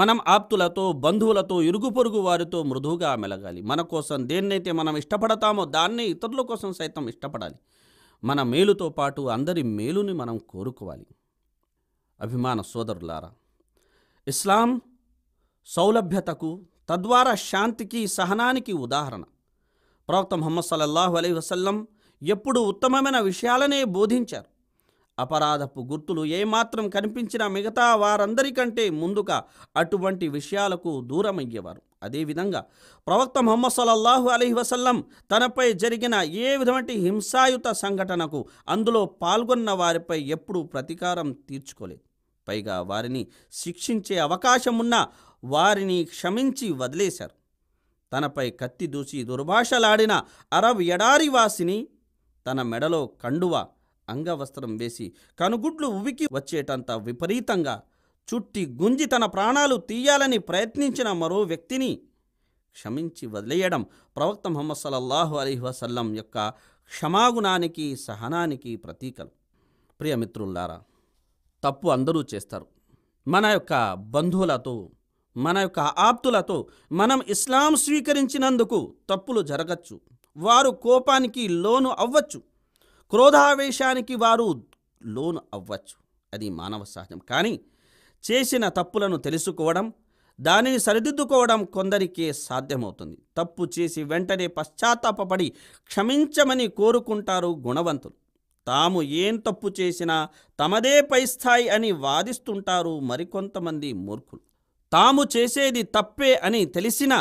మనం ఆప్తులతో బంధువులతో ఇరుగు పొరుగు వారితో మృదువుగా మెలగాలి మన కోసం దేన్నైతే మనం ఇష్టపడతామో దాన్నే ఇతరుల కోసం సైతం ఇష్టపడాలి మన మేలుతో పాటు అందరి మేలుని మనం కోరుకోవాలి అభిమాన సోదరులారా ఇస్లాం సౌలభ్యతకు తద్వారా శాంతికి సహనానికి ఉదాహరణ ప్రవక్త ముహమ్మద్ సల్లల్లాహు అలై వసల్లం ఎప్పుడు ఉత్తమమైన విషయాలనే బోధించారు అపరాధపు గుర్తులు ఏమాత్రం కనిపించినా మిగతా వారందరికంటే ముందుగా అటువంటి విషయాలకు దూరమయ్యేవారు అదేవిధంగా ప్రవక్త మొహమ్మద్ సల్లల్లాహు అలీ వసల్లం తనపై జరిగిన ఏ విధమైన హింసాయుత సంఘటనకు అందులో పాల్గొన్న వారిపై ఎప్పుడూ ప్రతీకారం తీర్చుకోలేదు పైగా వారిని శిక్షించే ఉన్న వారిని క్షమించి వదిలేశారు తనపై కత్తి దూసి దుర్భాషలాడిన అరబ్ ఎడారివాసిని తన మెడలో కండువ అంగవస్త్రం వేసి కనుగుడ్లు ఉవికి వచ్చేటంత విపరీతంగా చుట్టి గుంజి తన ప్రాణాలు తీయాలని ప్రయత్నించిన మరో వ్యక్తిని క్షమించి వదిలేయడం ప్రవక్త మొహమ్మద్ సల్లల్లాహు అలీ వసల్లం యొక్క క్షమాగుణానికి సహనానికి ప్రతీకలు ప్రియమిత్రుల్లారా తప్పు అందరూ చేస్తారు మన యొక్క బంధువులతో మన యొక్క ఆప్తులతో మనం ఇస్లాం స్వీకరించినందుకు తప్పులు జరగచ్చు వారు కోపానికి లోను అవ్వచ్చు క్రోధావేశానికి వారు లోను అవ్వచ్చు అది మానవ సహజం కానీ చేసిన తప్పులను తెలుసుకోవడం దానిని సరిదిద్దుకోవడం కొందరికే సాధ్యమవుతుంది తప్పు చేసి వెంటనే పశ్చాత్తాపడి క్షమించమని కోరుకుంటారు గుణవంతులు తాము ఏం తప్పు చేసినా తమదే పైస్థాయి అని వాదిస్తుంటారు మరికొంతమంది మూర్ఖులు తాము చేసేది తప్పే అని తెలిసినా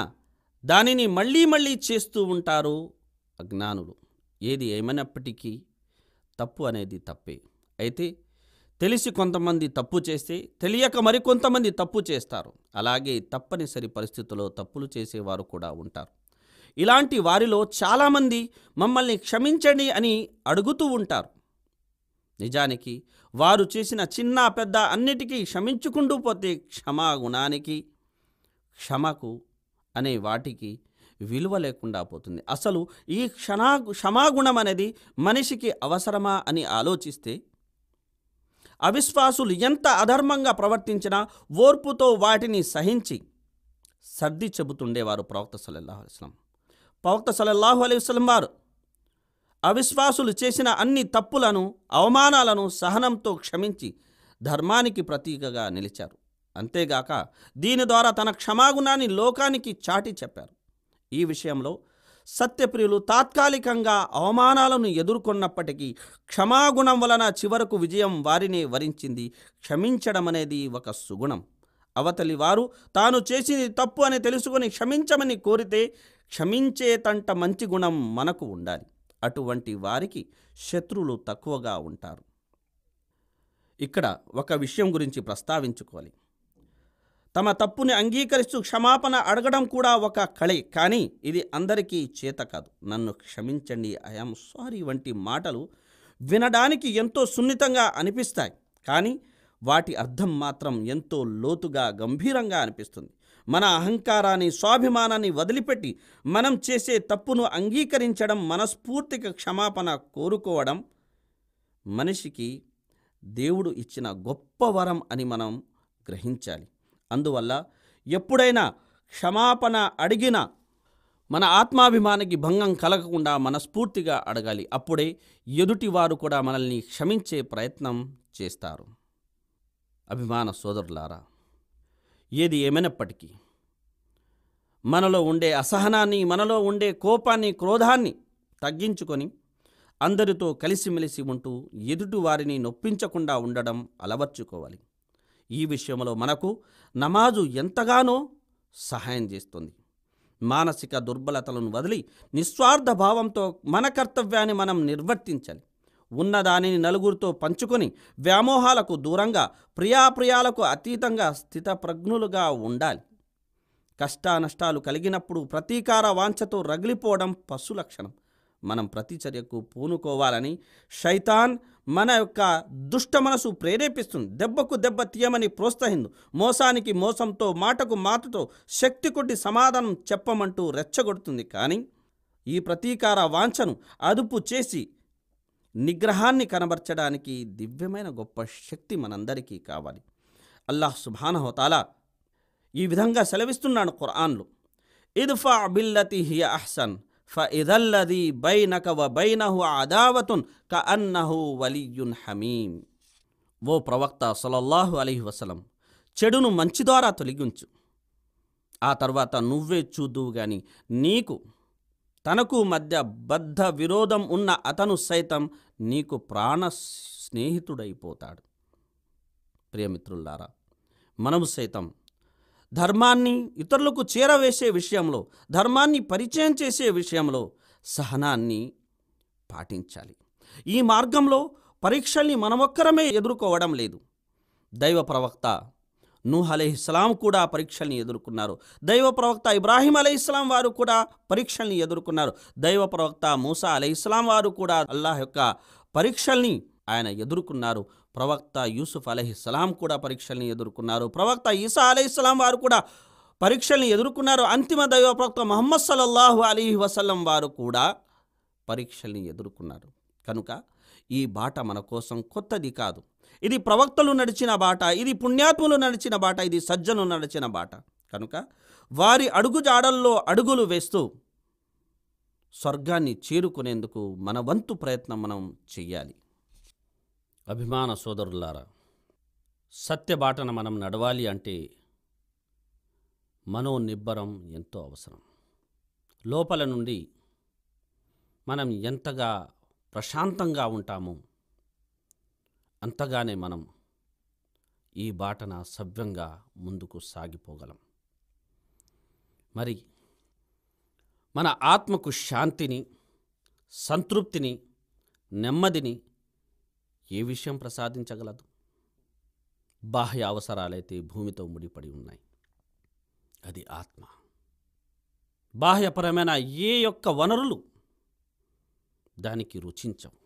దానిని మళ్ళీ మళ్ళీ చేస్తూ ఉంటారు అజ్ఞానులు ఏది ఏమైనప్పటికీ తప్పు అనేది తప్పే అయితే తెలిసి కొంతమంది తప్పు చేస్తే తెలియక మరికొంతమంది తప్పు చేస్తారు అలాగే తప్పనిసరి పరిస్థితుల్లో తప్పులు చేసేవారు కూడా ఉంటారు ఇలాంటి వారిలో చాలామంది మమ్మల్ని క్షమించండి అని అడుగుతూ ఉంటారు నిజానికి వారు చేసిన చిన్న పెద్ద అన్నిటికీ క్షమించుకుంటూ పోతే క్షమాగుణానికి క్షమకు అనే వాటికి విలువ లేకుండా పోతుంది అసలు ఈ క్షణా క్షమాగుణం అనేది మనిషికి అవసరమా అని ఆలోచిస్తే అవిశ్వాసులు ఎంత అధర్మంగా ప్రవర్తించినా ఓర్పుతో వాటిని సహించి సర్ది చెబుతుండేవారు ప్రవక్త సలల్లాహు అలైస్లం ప్రవక్త సలల్లాహు అలైస్లం వారు అవిశ్వాసులు చేసిన అన్ని తప్పులను అవమానాలను సహనంతో క్షమించి ధర్మానికి ప్రతీకగా నిలిచారు అంతేగాక దీని ద్వారా తన క్షమాగుణాన్ని లోకానికి చాటి చెప్పారు ఈ విషయంలో సత్యప్రియులు తాత్కాలికంగా అవమానాలను ఎదుర్కొన్నప్పటికీ క్షమాగుణం వలన చివరకు విజయం వారిని వరించింది క్షమించడం అనేది ఒక సుగుణం అవతలి వారు తాను చేసింది తప్పు అని తెలుసుకుని క్షమించమని కోరితే క్షమించేతంట మంచి గుణం మనకు ఉండాలి అటువంటి వారికి శత్రువులు తక్కువగా ఉంటారు ఇక్కడ ఒక విషయం గురించి ప్రస్తావించుకోవాలి తమ తప్పుని అంగీకరిస్తూ క్షమాపణ అడగడం కూడా ఒక కళే కానీ ఇది అందరికీ చేత కాదు నన్ను క్షమించండి ఐఎమ్ సారీ వంటి మాటలు వినడానికి ఎంతో సున్నితంగా అనిపిస్తాయి కానీ వాటి అర్థం మాత్రం ఎంతో లోతుగా గంభీరంగా అనిపిస్తుంది మన అహంకారాన్ని స్వాభిమానాన్ని వదిలిపెట్టి మనం చేసే తప్పును అంగీకరించడం మనస్ఫూర్తిగా క్షమాపణ కోరుకోవడం మనిషికి దేవుడు ఇచ్చిన గొప్ప వరం అని మనం గ్రహించాలి అందువల్ల ఎప్పుడైనా క్షమాపణ అడిగిన మన ఆత్మాభిమానికి భంగం కలగకుండా మనస్ఫూర్తిగా అడగాలి అప్పుడే ఎదుటి వారు కూడా మనల్ని క్షమించే ప్రయత్నం చేస్తారు అభిమాన సోదరులారా ఏది ఏమైనప్పటికీ మనలో ఉండే అసహనాన్ని మనలో ఉండే కోపాన్ని క్రోధాన్ని తగ్గించుకొని అందరితో కలిసిమెలిసి ఉంటూ ఎదుటి వారిని నొప్పించకుండా ఉండడం అలవర్చుకోవాలి ఈ విషయంలో మనకు నమాజు ఎంతగానో సహాయం చేస్తుంది మానసిక దుర్బలతలను వదిలి నిస్వార్థ భావంతో మన కర్తవ్యాన్ని మనం నిర్వర్తించాలి ఉన్నదానిని నలుగురితో పంచుకొని వ్యామోహాలకు దూరంగా ప్రియాప్రియాలకు అతీతంగా స్థితప్రజ్ఞులుగా ఉండాలి కష్టానష్టాలు కలిగినప్పుడు ప్రతీకార వాంఛతో రగిలిపోవడం పశు లక్షణం మనం ప్రతిచర్యకు పూనుకోవాలని శైతాన్ మన యొక్క దుష్ట మనసు ప్రేరేపిస్తుంది దెబ్బకు దెబ్బ తీయమని ప్రోత్సహిందు మోసానికి మోసంతో మాటకు మాటతో శక్తి కొట్టి సమాధానం చెప్పమంటూ రెచ్చగొడుతుంది కానీ ఈ ప్రతీకార వాంఛను అదుపు చేసి నిగ్రహాన్ని కనబర్చడానికి దివ్యమైన గొప్ప శక్తి మనందరికీ కావాలి అల్లాహ్ సుభానహోతాలా ఈ విధంగా సెలవిస్తున్నాడు ఖురాన్లు ఇద్ఫా బిల్లతి హియ అహ్సన్ ఫ ఇదల్లది బైనక వ బైనహు అదావతున్ క అన్నహు వలియున్ హమీం ఓ ప్రవక్త సలల్లాహు అలీ వసలం చెడును మంచి ద్వారా తొలగించు ఆ తర్వాత నువ్వే చూదువు గాని నీకు తనకు మధ్య బద్ధ విరోధం ఉన్న అతను సైతం నీకు ప్రాణ స్నేహితుడైపోతాడు ప్రియమిత్రులారా మనము సైతం ధర్మాన్ని ఇతరులకు చేరవేసే విషయంలో ధర్మాన్ని పరిచయం చేసే విషయంలో సహనాన్ని పాటించాలి ఈ మార్గంలో పరీక్షల్ని మనమొక్కరమే ఎదుర్కోవడం లేదు దైవ ప్రవక్త నూహ్ అలహిస్లాం కూడా పరీక్షల్ని ఎదుర్కొన్నారు దైవ ప్రవక్త ఇబ్రాహీం అలహిస్లాం వారు కూడా పరీక్షల్ని ఎదుర్కొన్నారు దైవ ప్రవక్త మూసా అలహిస్లాం వారు కూడా అల్లాహ్ యొక్క పరీక్షల్ని ఆయన ఎదుర్కొన్నారు ప్రవక్త యూసుఫ్ అలహిస్లాం కూడా పరీక్షల్ని ఎదుర్కొన్నారు ప్రవక్త ఈసా అలహిస్లాం వారు కూడా పరీక్షల్ని ఎదుర్కొన్నారు అంతిమ దైవ ప్రవక్త మహమ్మద్ సల్లల్లాహు అలీ వసల్లం వారు కూడా పరీక్షల్ని ఎదుర్కొన్నారు కనుక ఈ బాట మన కోసం కొత్తది కాదు ఇది ప్రవక్తలు నడిచిన బాట ఇది పుణ్యాత్ములు నడిచిన బాట ఇది సజ్జను నడిచిన బాట కనుక వారి అడుగు జాడల్లో అడుగులు వేస్తూ స్వర్గాన్ని చేరుకునేందుకు మన వంతు ప్రయత్నం మనం చెయ్యాలి అభిమాన సోదరులారా సత్య మనం నడవాలి అంటే మనోనిబ్బరం ఎంతో అవసరం లోపల నుండి మనం ఎంతగా ప్రశాంతంగా ఉంటామో అంతగానే మనం ఈ బాటన సవ్యంగా ముందుకు సాగిపోగలం మరి మన ఆత్మకు శాంతిని సంతృప్తిని నెమ్మదిని ఏ విషయం ప్రసాదించగలదు బాహ్య అవసరాలైతే భూమితో ముడిపడి ఉన్నాయి అది ఆత్మ బాహ్యపరమైన ఏ యొక్క వనరులు దానికి రుచించవు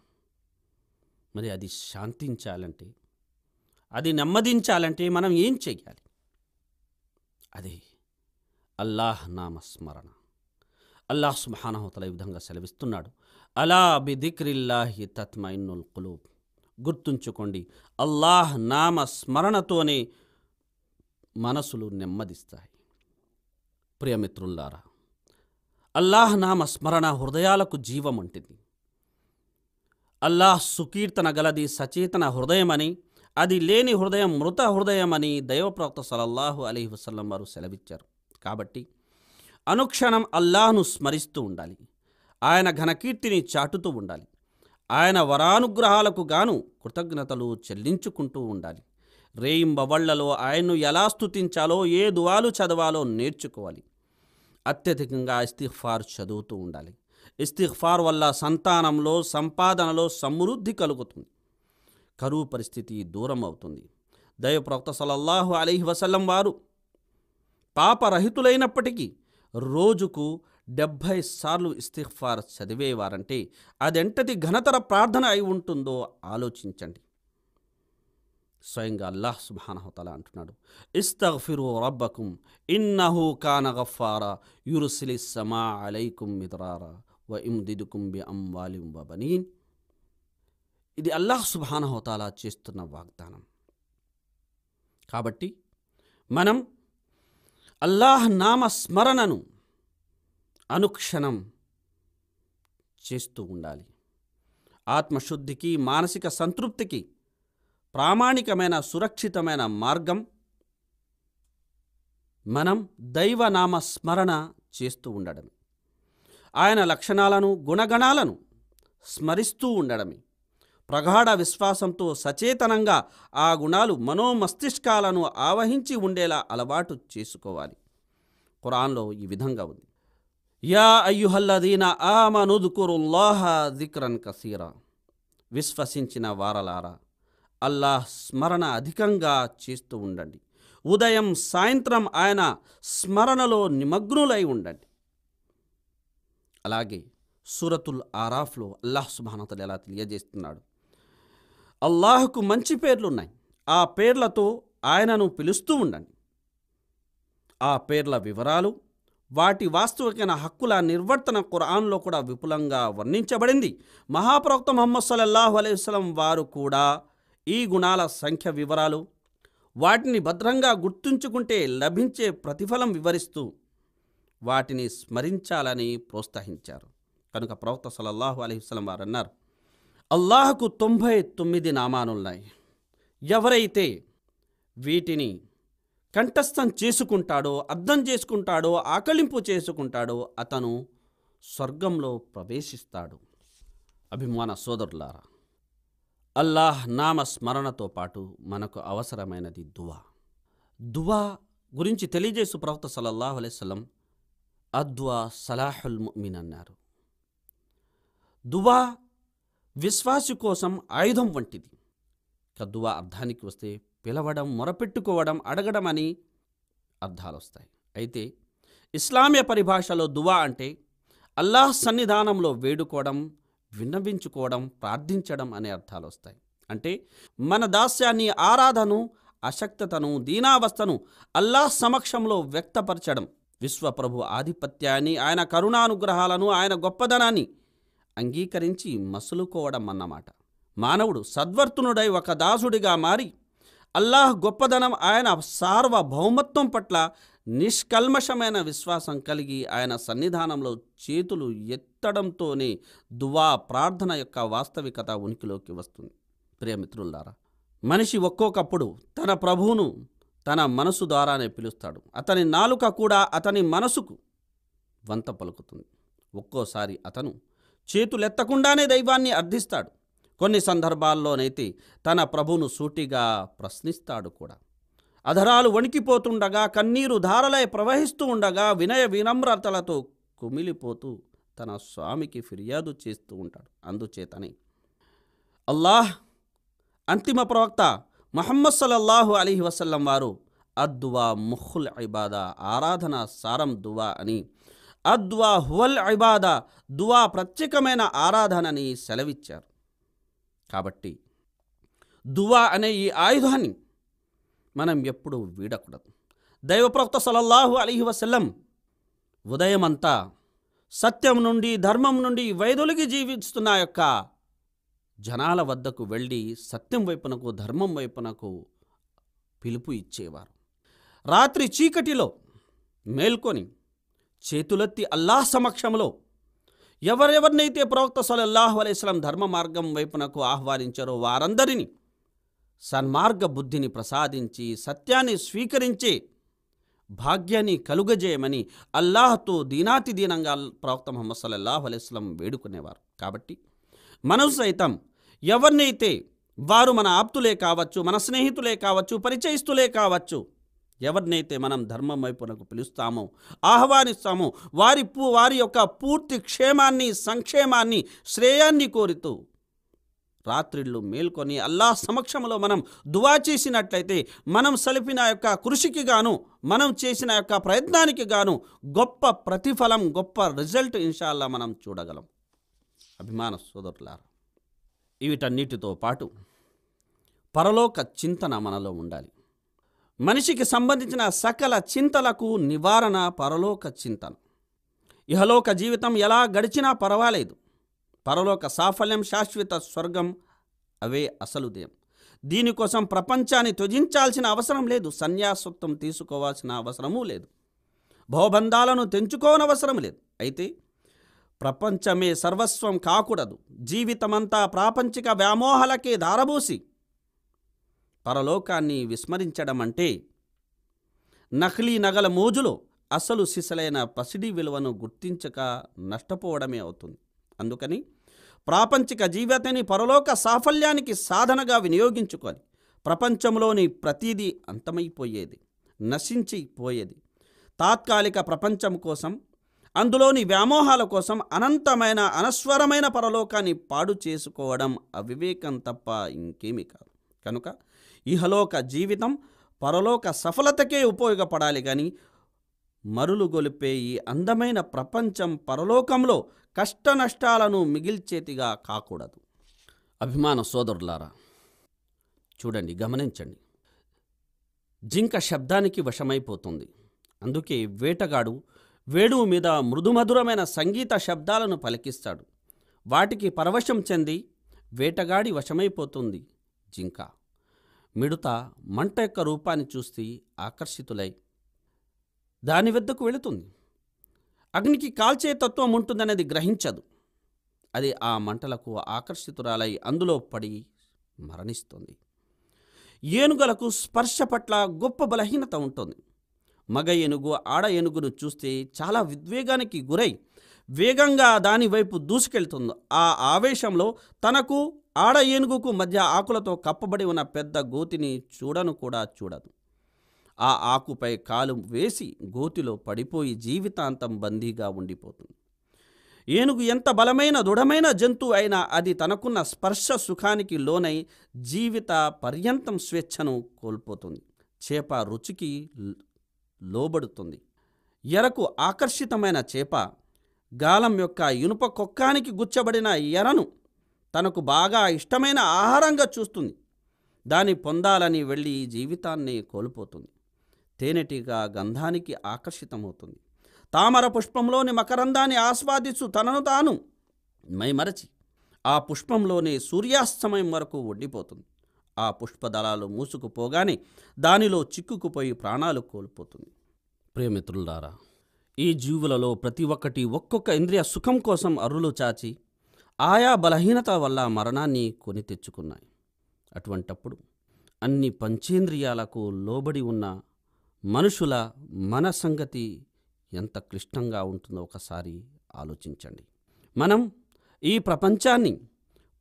మరి అది శాంతించాలంటే అది నెమ్మదించాలంటే మనం ఏం చెయ్యాలి అది అల్లాహ్ నామస్మరణ అల్లాహ్ సుబహానహోతల ఈ విధంగా సెలవిస్తున్నాడు అలా బిదిక్రిల్లాహి తత్మైన్నుల్ కులూబ్ గుర్తుంచుకోండి అల్లాహ్ నామ స్మరణతోనే మనసులు నెమ్మదిస్తాయి ప్రియమిత్రుల్లారా అల్లాహ్ నామ స్మరణ హృదయాలకు జీవం అంటింది అల్లాహ్ సుకీర్తన గలది సచేతన హృదయమని అది లేని హృదయం మృత హృదయమని దైవప్రవక్త సలల్లాహు అలీ వసల్లం వారు సెలవిచ్చారు కాబట్టి అనుక్షణం అల్లాహ్ను స్మరిస్తూ ఉండాలి ఆయన ఘనకీర్తిని చాటుతూ ఉండాలి ఆయన వరానుగ్రహాలకు గాను కృతజ్ఞతలు చెల్లించుకుంటూ ఉండాలి రేయింబవళ్లలో ఆయన్ను ఎలా స్థుతించాలో ఏ దువాలు చదవాలో నేర్చుకోవాలి అత్యధికంగా ఇస్తిఫార్ చదువుతూ ఉండాలి ఇస్తిఫార్ వల్ల సంతానంలో సంపాదనలో సమృద్ధి కలుగుతుంది కరువు పరిస్థితి దూరం అవుతుంది దైవప్రవక్త సలల్లాహు అలీహి వసల్లం వారు పాపరహితులైనప్పటికీ రోజుకు డెబ్భై సార్లు ఇస్తిఫార్ చదివేవారంటే అదెంటది ఘనతర ప్రార్థన అయి ఉంటుందో ఆలోచించండి స్వయంగా అల్లాహ్ సుబానహతల అంటున్నాడు ఇస్తఫిరు రబ్బకుం ఇన్నహు కాన గఫారా యురుసిలి సమా అలైకుం మిదరారా వ ఇమ్దిదుకుం బి అంవాలిం వబనీన్ ఇది అల్లాహ్ సుభానహోతాలా చేస్తున్న వాగ్దానం కాబట్టి మనం అల్లాహ్ నామ స్మరణను అనుక్షణం చేస్తూ ఉండాలి ఆత్మశుద్ధికి మానసిక సంతృప్తికి ప్రామాణికమైన సురక్షితమైన మార్గం మనం దైవనామస్మరణ స్మరణ చేస్తూ ఉండడమే ఆయన లక్షణాలను గుణగణాలను స్మరిస్తూ ఉండడమే ప్రగాఢ విశ్వాసంతో సచేతనంగా ఆ గుణాలు మనోమస్తిష్కాలను ఆవహించి ఉండేలా అలవాటు చేసుకోవాలి ఖురాన్లో ఈ విధంగా ఉంది యా అయ్యుహల్లదీన ఆమనుదుకురుల్లాహ దిక్రన్ కసీరా విశ్వసించిన వారలారా అల్లాహ్ స్మరణ అధికంగా చేస్తూ ఉండండి ఉదయం సాయంత్రం ఆయన స్మరణలో నిమగ్నులై ఉండండి అలాగే సూరతుల్ ఆరాఫ్లో అల్లాహ్ సుభానతలు ఎలా తెలియజేస్తున్నాడు అల్లాహ్కు మంచి పేర్లున్నాయి ఆ పేర్లతో ఆయనను పిలుస్తూ ఉండండి ఆ పేర్ల వివరాలు వాటి వాస్తవికమైన హక్కుల నిర్వర్తన ఖురాన్లో కూడా విపులంగా వర్ణించబడింది మహాప్రవక్త మొహమ్మద్ సల్లల్లాహు అలైస్లం వారు కూడా ఈ గుణాల సంఖ్య వివరాలు వాటిని భద్రంగా గుర్తుంచుకుంటే లభించే ప్రతిఫలం వివరిస్తూ వాటిని స్మరించాలని ప్రోత్సహించారు కనుక ప్రవక్త సలల్లాహు అలహిస్లం వారు అన్నారు అల్లాహకు తొంభై తొమ్మిది నామానున్నాయి ఎవరైతే వీటిని కంఠస్థం చేసుకుంటాడో అర్థం చేసుకుంటాడో ఆకలింపు చేసుకుంటాడో అతను స్వర్గంలో ప్రవేశిస్తాడు అభిమాన సోదరులారా అల్లాహ్ నామ స్మరణతో పాటు మనకు అవసరమైనది దువా దువా గురించి తెలియజేసు ప్రవక్త సలల్లాహు అలైస్లం అద్వా సలాహుల్ ముమిన్ అన్నారు దువా విశ్వాసి కోసం ఆయుధం వంటిది కద్దువా అర్థానికి వస్తే పిలవడం మొరపెట్టుకోవడం అడగడం అని అర్థాలు వస్తాయి అయితే ఇస్లామీయ పరిభాషలో దువా అంటే అల్లాహ్ సన్నిధానంలో వేడుకోవడం విన్నవించుకోవడం ప్రార్థించడం అనే అర్థాలు వస్తాయి అంటే మన దాస్యాన్ని ఆరాధను అశక్తతను దీనావస్థను అల్లాహ్ సమక్షంలో వ్యక్తపరచడం విశ్వప్రభు ఆధిపత్యాన్ని ఆయన కరుణానుగ్రహాలను ఆయన గొప్పదనాన్ని అంగీకరించి మసులుకోవడం అన్నమాట మానవుడు సద్వర్తునుడై ఒక దాసుడిగా మారి అల్లాహ్ గొప్పదనం ఆయన సార్వభౌమత్వం పట్ల నిష్కల్మషమైన విశ్వాసం కలిగి ఆయన సన్నిధానంలో చేతులు ఎత్తడంతోనే దువా ప్రార్థన యొక్క వాస్తవికత ఉనికిలోకి వస్తుంది ప్రియమిత్రులారా మనిషి ఒక్కొక్కప్పుడు తన ప్రభువును తన మనసు ద్వారానే పిలుస్తాడు అతని నాలుక కూడా అతని మనసుకు వంత పలుకుతుంది ఒక్కోసారి అతను చేతులెత్తకుండానే దైవాన్ని అర్థిస్తాడు కొన్ని సందర్భాల్లోనైతే తన ప్రభును సూటిగా ప్రశ్నిస్తాడు కూడా అధరాలు వణికిపోతుండగా కన్నీరు ధారలై ప్రవహిస్తూ ఉండగా వినయ వినమ్రతలతో కుమిలిపోతూ తన స్వామికి ఫిర్యాదు చేస్తూ ఉంటాడు అందుచేతనే అల్లాహ్ అంతిమ ప్రవక్త మహమ్మద్ సలల్లాహు అలీహి వసల్లం వారు అద్దువా ముహుల్ ఐబాద ఆరాధన సారం దువా అని అద్వా హువల్ ఐబాద దువా ప్రత్యేకమైన ఆరాధనని సెలవిచ్చారు కాబట్టి దువా అనే ఈ ఆయుధాన్ని మనం ఎప్పుడూ వీడకూడదు దైవప్రవక్త సలల్లాహు అలీహి వసల్లం ఉదయమంతా సత్యం నుండి ధర్మం నుండి వైదొలిగి జీవిస్తున్న యొక్క జనాల వద్దకు వెళ్ళి సత్యం వైపునకు ధర్మం వైపునకు పిలుపు ఇచ్చేవారు రాత్రి చీకటిలో మేల్కొని చేతులెత్తి అల్లాహ్ సమక్షంలో ఎవరెవరినైతే ప్రవక్త సలల్లాహు అలైస్లం ధర్మ మార్గం వైపునకు ఆహ్వానించారో వారందరినీ సన్మార్గ బుద్ధిని ప్రసాదించి సత్యాన్ని స్వీకరించే భాగ్యాన్ని కలుగజేయమని అల్లాహ్తో దీనాతి దీనంగా ప్రవక్త ముహమ్మద్ సల్లల్లాహు అలైస్లం వేడుకునేవారు కాబట్టి మనసు సైతం ఎవరినైతే వారు మన ఆప్తులే కావచ్చు మన స్నేహితులే కావచ్చు పరిచయిస్తులే కావచ్చు ఎవరినైతే మనం ధర్మం వైపునకు పిలుస్తామో ఆహ్వానిస్తామో వారి పూ వారి యొక్క పూర్తి క్షేమాన్ని సంక్షేమాన్ని శ్రేయాన్ని కోరుతూ రాత్రిళ్ళు మేల్కొని అల్లా సమక్షంలో మనం దువా చేసినట్లయితే మనం సలిపిన యొక్క కృషికి గాను మనం చేసిన యొక్క ప్రయత్నానికి గాను గొప్ప ప్రతిఫలం గొప్ప రిజల్ట్ ఇన్షాల్లా మనం చూడగలం అభిమాన సోదరులారా వీటన్నిటితో పాటు పరలోక చింతన మనలో ఉండాలి మనిషికి సంబంధించిన సకల చింతలకు నివారణ పరలోక చింతన ఇహలోక జీవితం ఎలా గడిచినా పర్వాలేదు పరలోక సాఫల్యం శాశ్వత స్వర్గం అవే అసలు దేయం దీనికోసం ప్రపంచాన్ని త్యజించాల్సిన అవసరం లేదు సన్యాసత్వం తీసుకోవాల్సిన అవసరమూ లేదు భవబంధాలను తెంచుకోనవసరం లేదు అయితే ప్రపంచమే సర్వస్వం కాకూడదు జీవితమంతా ప్రాపంచిక వ్యామోహాలకే దారబూసి పరలోకాన్ని విస్మరించడం అంటే నకిలీ నగల మోజులో అసలు సిసలైన పసిడి విలువను గుర్తించక నష్టపోవడమే అవుతుంది అందుకని ప్రాపంచిక జీవితని పరలోక సాఫల్యానికి సాధనగా వినియోగించుకోవాలి ప్రపంచంలోని ప్రతిదీ అంతమైపోయేది నశించిపోయేది తాత్కాలిక ప్రపంచం కోసం అందులోని వ్యామోహాల కోసం అనంతమైన అనస్వరమైన పరలోకాన్ని పాడు చేసుకోవడం అవివేకం తప్ప ఇంకేమీ కాదు కనుక ఇహలోక జీవితం పరలోక సఫలతకే ఉపయోగపడాలి కానీ మరులు గొలిపే ఈ అందమైన ప్రపంచం పరలోకంలో కష్ట నష్టాలను మిగిల్చేతిగా కాకూడదు అభిమాన సోదరులారా చూడండి గమనించండి జింక శబ్దానికి వశమైపోతుంది అందుకే వేటగాడు వేణువు మీద మృదుమధురమైన సంగీత శబ్దాలను పలికిస్తాడు వాటికి పరవశం చెంది వేటగాడి వశమైపోతుంది జింక మిడుత మంట యొక్క రూపాన్ని చూసి ఆకర్షితులై దాని వద్దకు వెళుతుంది అగ్నికి కాల్చే తత్వం ఉంటుందనేది గ్రహించదు అది ఆ మంటలకు ఆకర్షితురాలై అందులో పడి మరణిస్తుంది ఏనుగలకు స్పర్శ పట్ల గొప్ప బలహీనత ఉంటుంది మగ ఏనుగు ఆడ ఏనుగును చూస్తే చాలా విద్వేగానికి గురై వేగంగా దానివైపు దూసుకెళ్తుంది ఆ ఆవేశంలో తనకు ఆడ ఏనుగుకు మధ్య ఆకులతో కప్పబడి ఉన్న పెద్ద గోతిని చూడను కూడా చూడదు ఆ ఆకుపై కాలు వేసి గోతిలో పడిపోయి జీవితాంతం బందీగా ఉండిపోతుంది ఏనుగు ఎంత బలమైన దృఢమైన జంతువు అయినా అది తనకున్న స్పర్శ సుఖానికి లోనై జీవిత పర్యంతం స్వేచ్ఛను కోల్పోతుంది చేప రుచికి లోబడుతుంది ఎరకు ఆకర్షితమైన చేప గాలం యొక్క ఇనుప కొక్కానికి గుచ్చబడిన ఎరను తనకు బాగా ఇష్టమైన ఆహారంగా చూస్తుంది దాన్ని పొందాలని వెళ్ళి జీవితాన్ని కోల్పోతుంది తేనెటీగ గంధానికి ఆకర్షితమవుతుంది తామర పుష్పంలోని మకరందాన్ని ఆస్వాదిస్తూ తనను తాను మైమరచి ఆ పుష్పంలోనే సూర్యాస్తమయం వరకు ఒడ్డిపోతుంది ఆ పుష్పదళాలు మూసుకుపోగానే దానిలో చిక్కుకుపోయి ప్రాణాలు కోల్పోతుంది ప్రియమిత్రులారా ఈ జీవులలో ప్రతి ఒక్కటి ఒక్కొక్క ఇంద్రియ సుఖం కోసం అర్రులు చాచి ఆయా బలహీనత వల్ల మరణాన్ని కొని తెచ్చుకున్నాయి అటువంటప్పుడు అన్ని పంచేంద్రియాలకు లోబడి ఉన్న మనుషుల మన సంగతి ఎంత క్లిష్టంగా ఉంటుందో ఒకసారి ఆలోచించండి మనం ఈ ప్రపంచాన్ని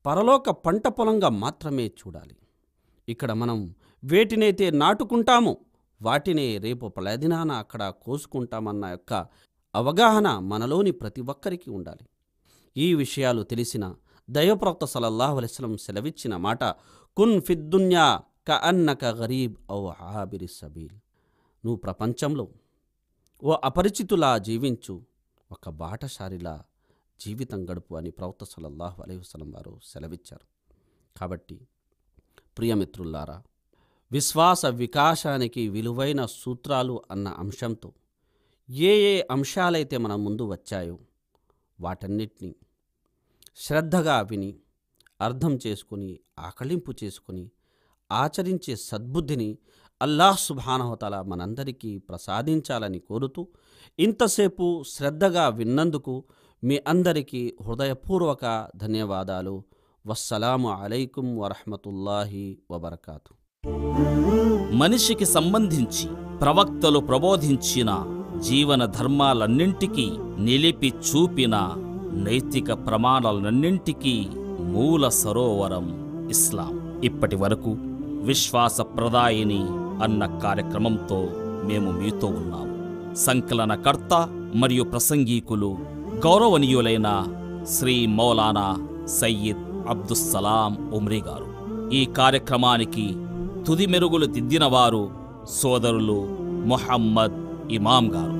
పరలోక పంట పొలంగా మాత్రమే చూడాలి ఇక్కడ మనం వేటినైతే నాటుకుంటామో వాటినే రేపు ప్రదినాన అక్కడ కోసుకుంటామన్న యొక్క అవగాహన మనలోని ప్రతి ఒక్కరికి ఉండాలి ఈ విషయాలు తెలిసిన దయప్రవక్త సలల్లాహు సెలవిచ్చిన మాట కున్ ఫిద్దున్యా క అన్నక గరీబ్ ఔ ఆబిరి సబీల్ నువ్వు ప్రపంచంలో ఓ అపరిచితులా జీవించు ఒక బాటసారిలా జీవితం గడుపు అని ప్రవక్త సలల్లాహు అలైవసం వారు సెలవిచ్చారు కాబట్టి ప్రియమిత్రుల్లారా విశ్వాస వికాసానికి విలువైన సూత్రాలు అన్న అంశంతో ఏ ఏ అంశాలైతే మన ముందు వచ్చాయో వాటన్నిటినీ శ్రద్ధగా విని అర్థం చేసుకుని ఆకలింపు చేసుకుని ఆచరించే సద్బుద్ధిని అల్లాహ్ సుభానహతల మనందరికీ ప్రసాదించాలని కోరుతూ ఇంతసేపు శ్రద్ధగా విన్నందుకు మీ అందరికీ హృదయపూర్వక ధన్యవాదాలు వస్సలాము అలైకుం వరహమతుల్లాహి వబర్కాతు మనిషికి సంబంధించి ప్రవక్తలు ప్రబోధించిన జీవన ధర్మాలన్నింటికీ నిలిపి చూపిన నైతిక ప్రమాణాలన్నింటికీ మూల సరోవరం ఇస్లాం ఇప్పటి వరకు విశ్వాస ప్రదాయిని అన్న కార్యక్రమంతో మేము మీతో ఉన్నాము సంకలనకర్త మరియు ప్రసంగీకులు గౌరవనీయులైన శ్రీ మౌలానా సయ్యద్ అబ్దుస్సలాం ఉమ్రీ గారు ఈ కార్యక్రమానికి తుది మెరుగులు దిద్దినవారు సోదరులు మొహమ్మద్ ఇమాం గారు